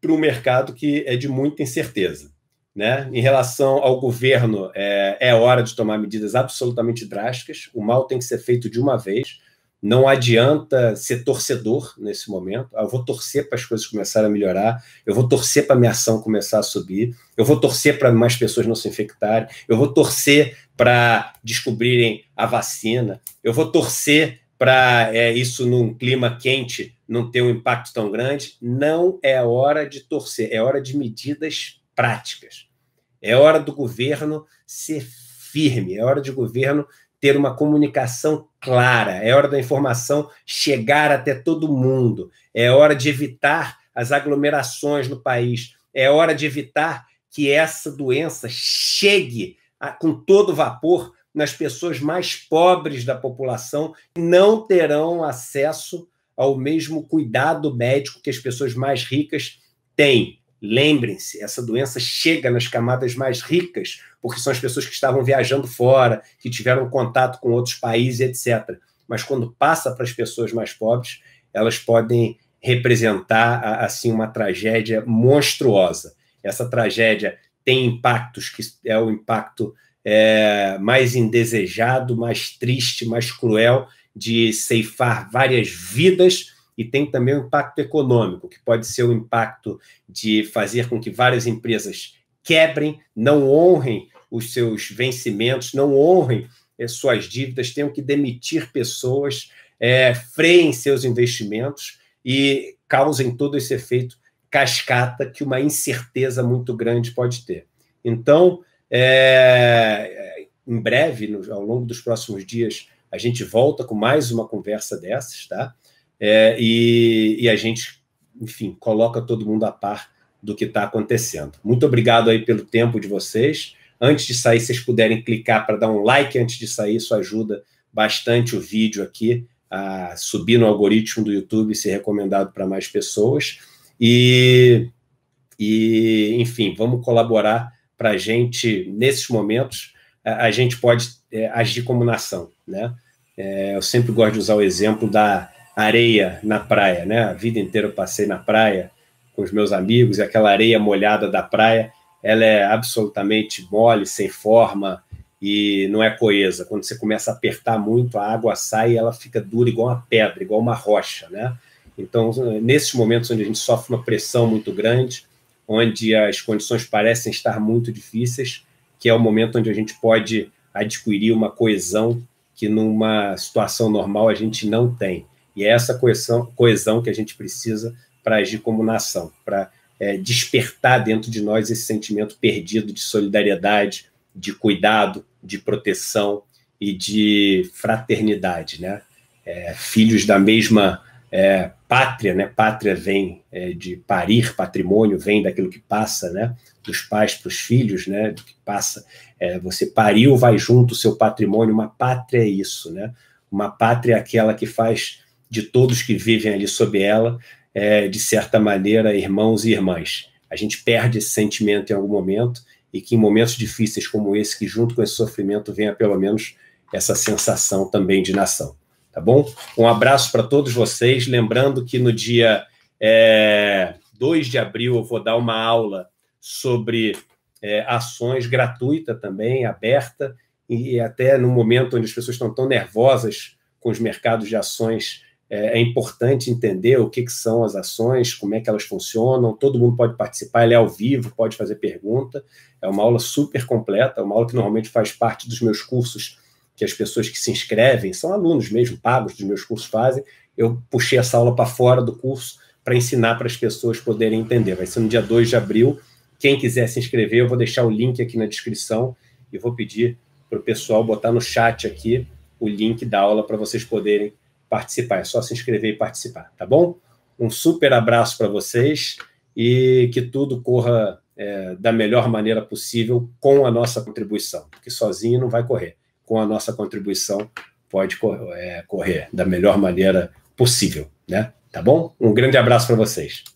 para um mercado que é de muita incerteza. Né? Em relação ao governo, é, é hora de tomar medidas absolutamente drásticas. O mal tem que ser feito de uma vez. Não adianta ser torcedor nesse momento. Eu vou torcer para as coisas começarem a melhorar, eu vou torcer para a minha ação começar a subir, eu vou torcer para mais pessoas não se infectarem, eu vou torcer para descobrirem a vacina, eu vou torcer para é, isso num clima quente não ter um impacto tão grande. Não é hora de torcer, é hora de medidas práticas. É hora do governo ser firme, é hora de governo ter uma comunicação clara, é hora da informação chegar até todo mundo, é hora de evitar as aglomerações no país, é hora de evitar que essa doença chegue a, com todo vapor nas pessoas mais pobres da população, que não terão acesso ao mesmo cuidado médico que as pessoas mais ricas têm. Lembrem-se, essa doença chega nas camadas mais ricas, porque são as pessoas que estavam viajando fora, que tiveram contato com outros países, etc. Mas quando passa para as pessoas mais pobres, elas podem representar assim uma tragédia monstruosa. Essa tragédia tem impactos que é o impacto é, mais indesejado, mais triste, mais cruel de ceifar várias vidas e tem também o impacto econômico, que pode ser o impacto de fazer com que várias empresas quebrem, não honrem os seus vencimentos, não honrem eh, suas dívidas, tenham que demitir pessoas, é, freiem seus investimentos e causem todo esse efeito cascata que uma incerteza muito grande pode ter. Então, é, em breve, no, ao longo dos próximos dias, a gente volta com mais uma conversa dessas, tá? é, e, e, a gente, enfim, coloca todo mundo a par do que está acontecendo. Muito obrigado aí pelo tempo de vocês. Antes de sair, vocês puderem clicar para dar um like antes de sair, isso ajuda bastante o vídeo aqui a subir no algoritmo do YouTube e ser recomendado para mais pessoas. E, e enfim, vamos colaborar para a gente, nesses momentos, a, a gente pode é, agir como nação. Né? É, eu sempre gosto de usar o exemplo da, areia na praia, né? A vida inteira eu passei na praia com os meus amigos, e aquela areia molhada da praia, ela é absolutamente mole, sem forma e não é coesa. Quando você começa a apertar muito, a água sai e ela fica dura igual uma pedra, igual uma rocha, né? Então, nesses momentos onde a gente sofre uma pressão muito grande, onde as condições parecem estar muito difíceis, que é o momento onde a gente pode adquirir uma coesão que numa situação normal a gente não tem. E é essa coesão, coesão que a gente precisa para agir como nação, para é, despertar dentro de nós esse sentimento perdido de solidariedade, de cuidado, de proteção e de fraternidade, né? É, filhos da mesma é, pátria, né? Pátria vem é, de parir, patrimônio vem daquilo que passa, né? Dos pais para os filhos, né? Do que passa. É, você pariu, vai junto o seu patrimônio. Uma pátria é isso, né? Uma pátria é aquela que faz de todos que vivem ali sob ela, é, de certa maneira, irmãos e irmãs. A gente perde esse sentimento em algum momento e que em momentos difíceis como esse, que junto com esse sofrimento venha pelo menos essa sensação também de nação. Tá bom? Um abraço para todos vocês. Lembrando que no dia é, 2 de abril eu vou dar uma aula sobre é, ações gratuita também, aberta, e até no momento onde as pessoas estão tão nervosas com os mercados de ações é, é, importante entender o que, que, são as ações, como é que elas funcionam, todo mundo pode participar, ele é ao vivo, pode fazer pergunta, é uma aula super completa, é uma aula que normalmente faz parte dos meus cursos, que as pessoas que se inscrevem, são alunos mesmo, pagos dos meus cursos fazem, eu puxei essa aula para fora do curso para ensinar para as pessoas poderem entender. Vai ser no dia 2 de abril, quem quiser se inscrever, eu vou deixar o link aqui na descrição e vou pedir para o pessoal botar no chat aqui o link da aula para vocês poderem participar. É só se inscrever e participar, tá bom? Um super abraço para vocês e que tudo corra é, da melhor maneira possível com a nossa contribuição, porque sozinho não vai correr. Com a nossa contribuição pode é, correr da melhor maneira possível, né? Tá bom? Um grande abraço para vocês.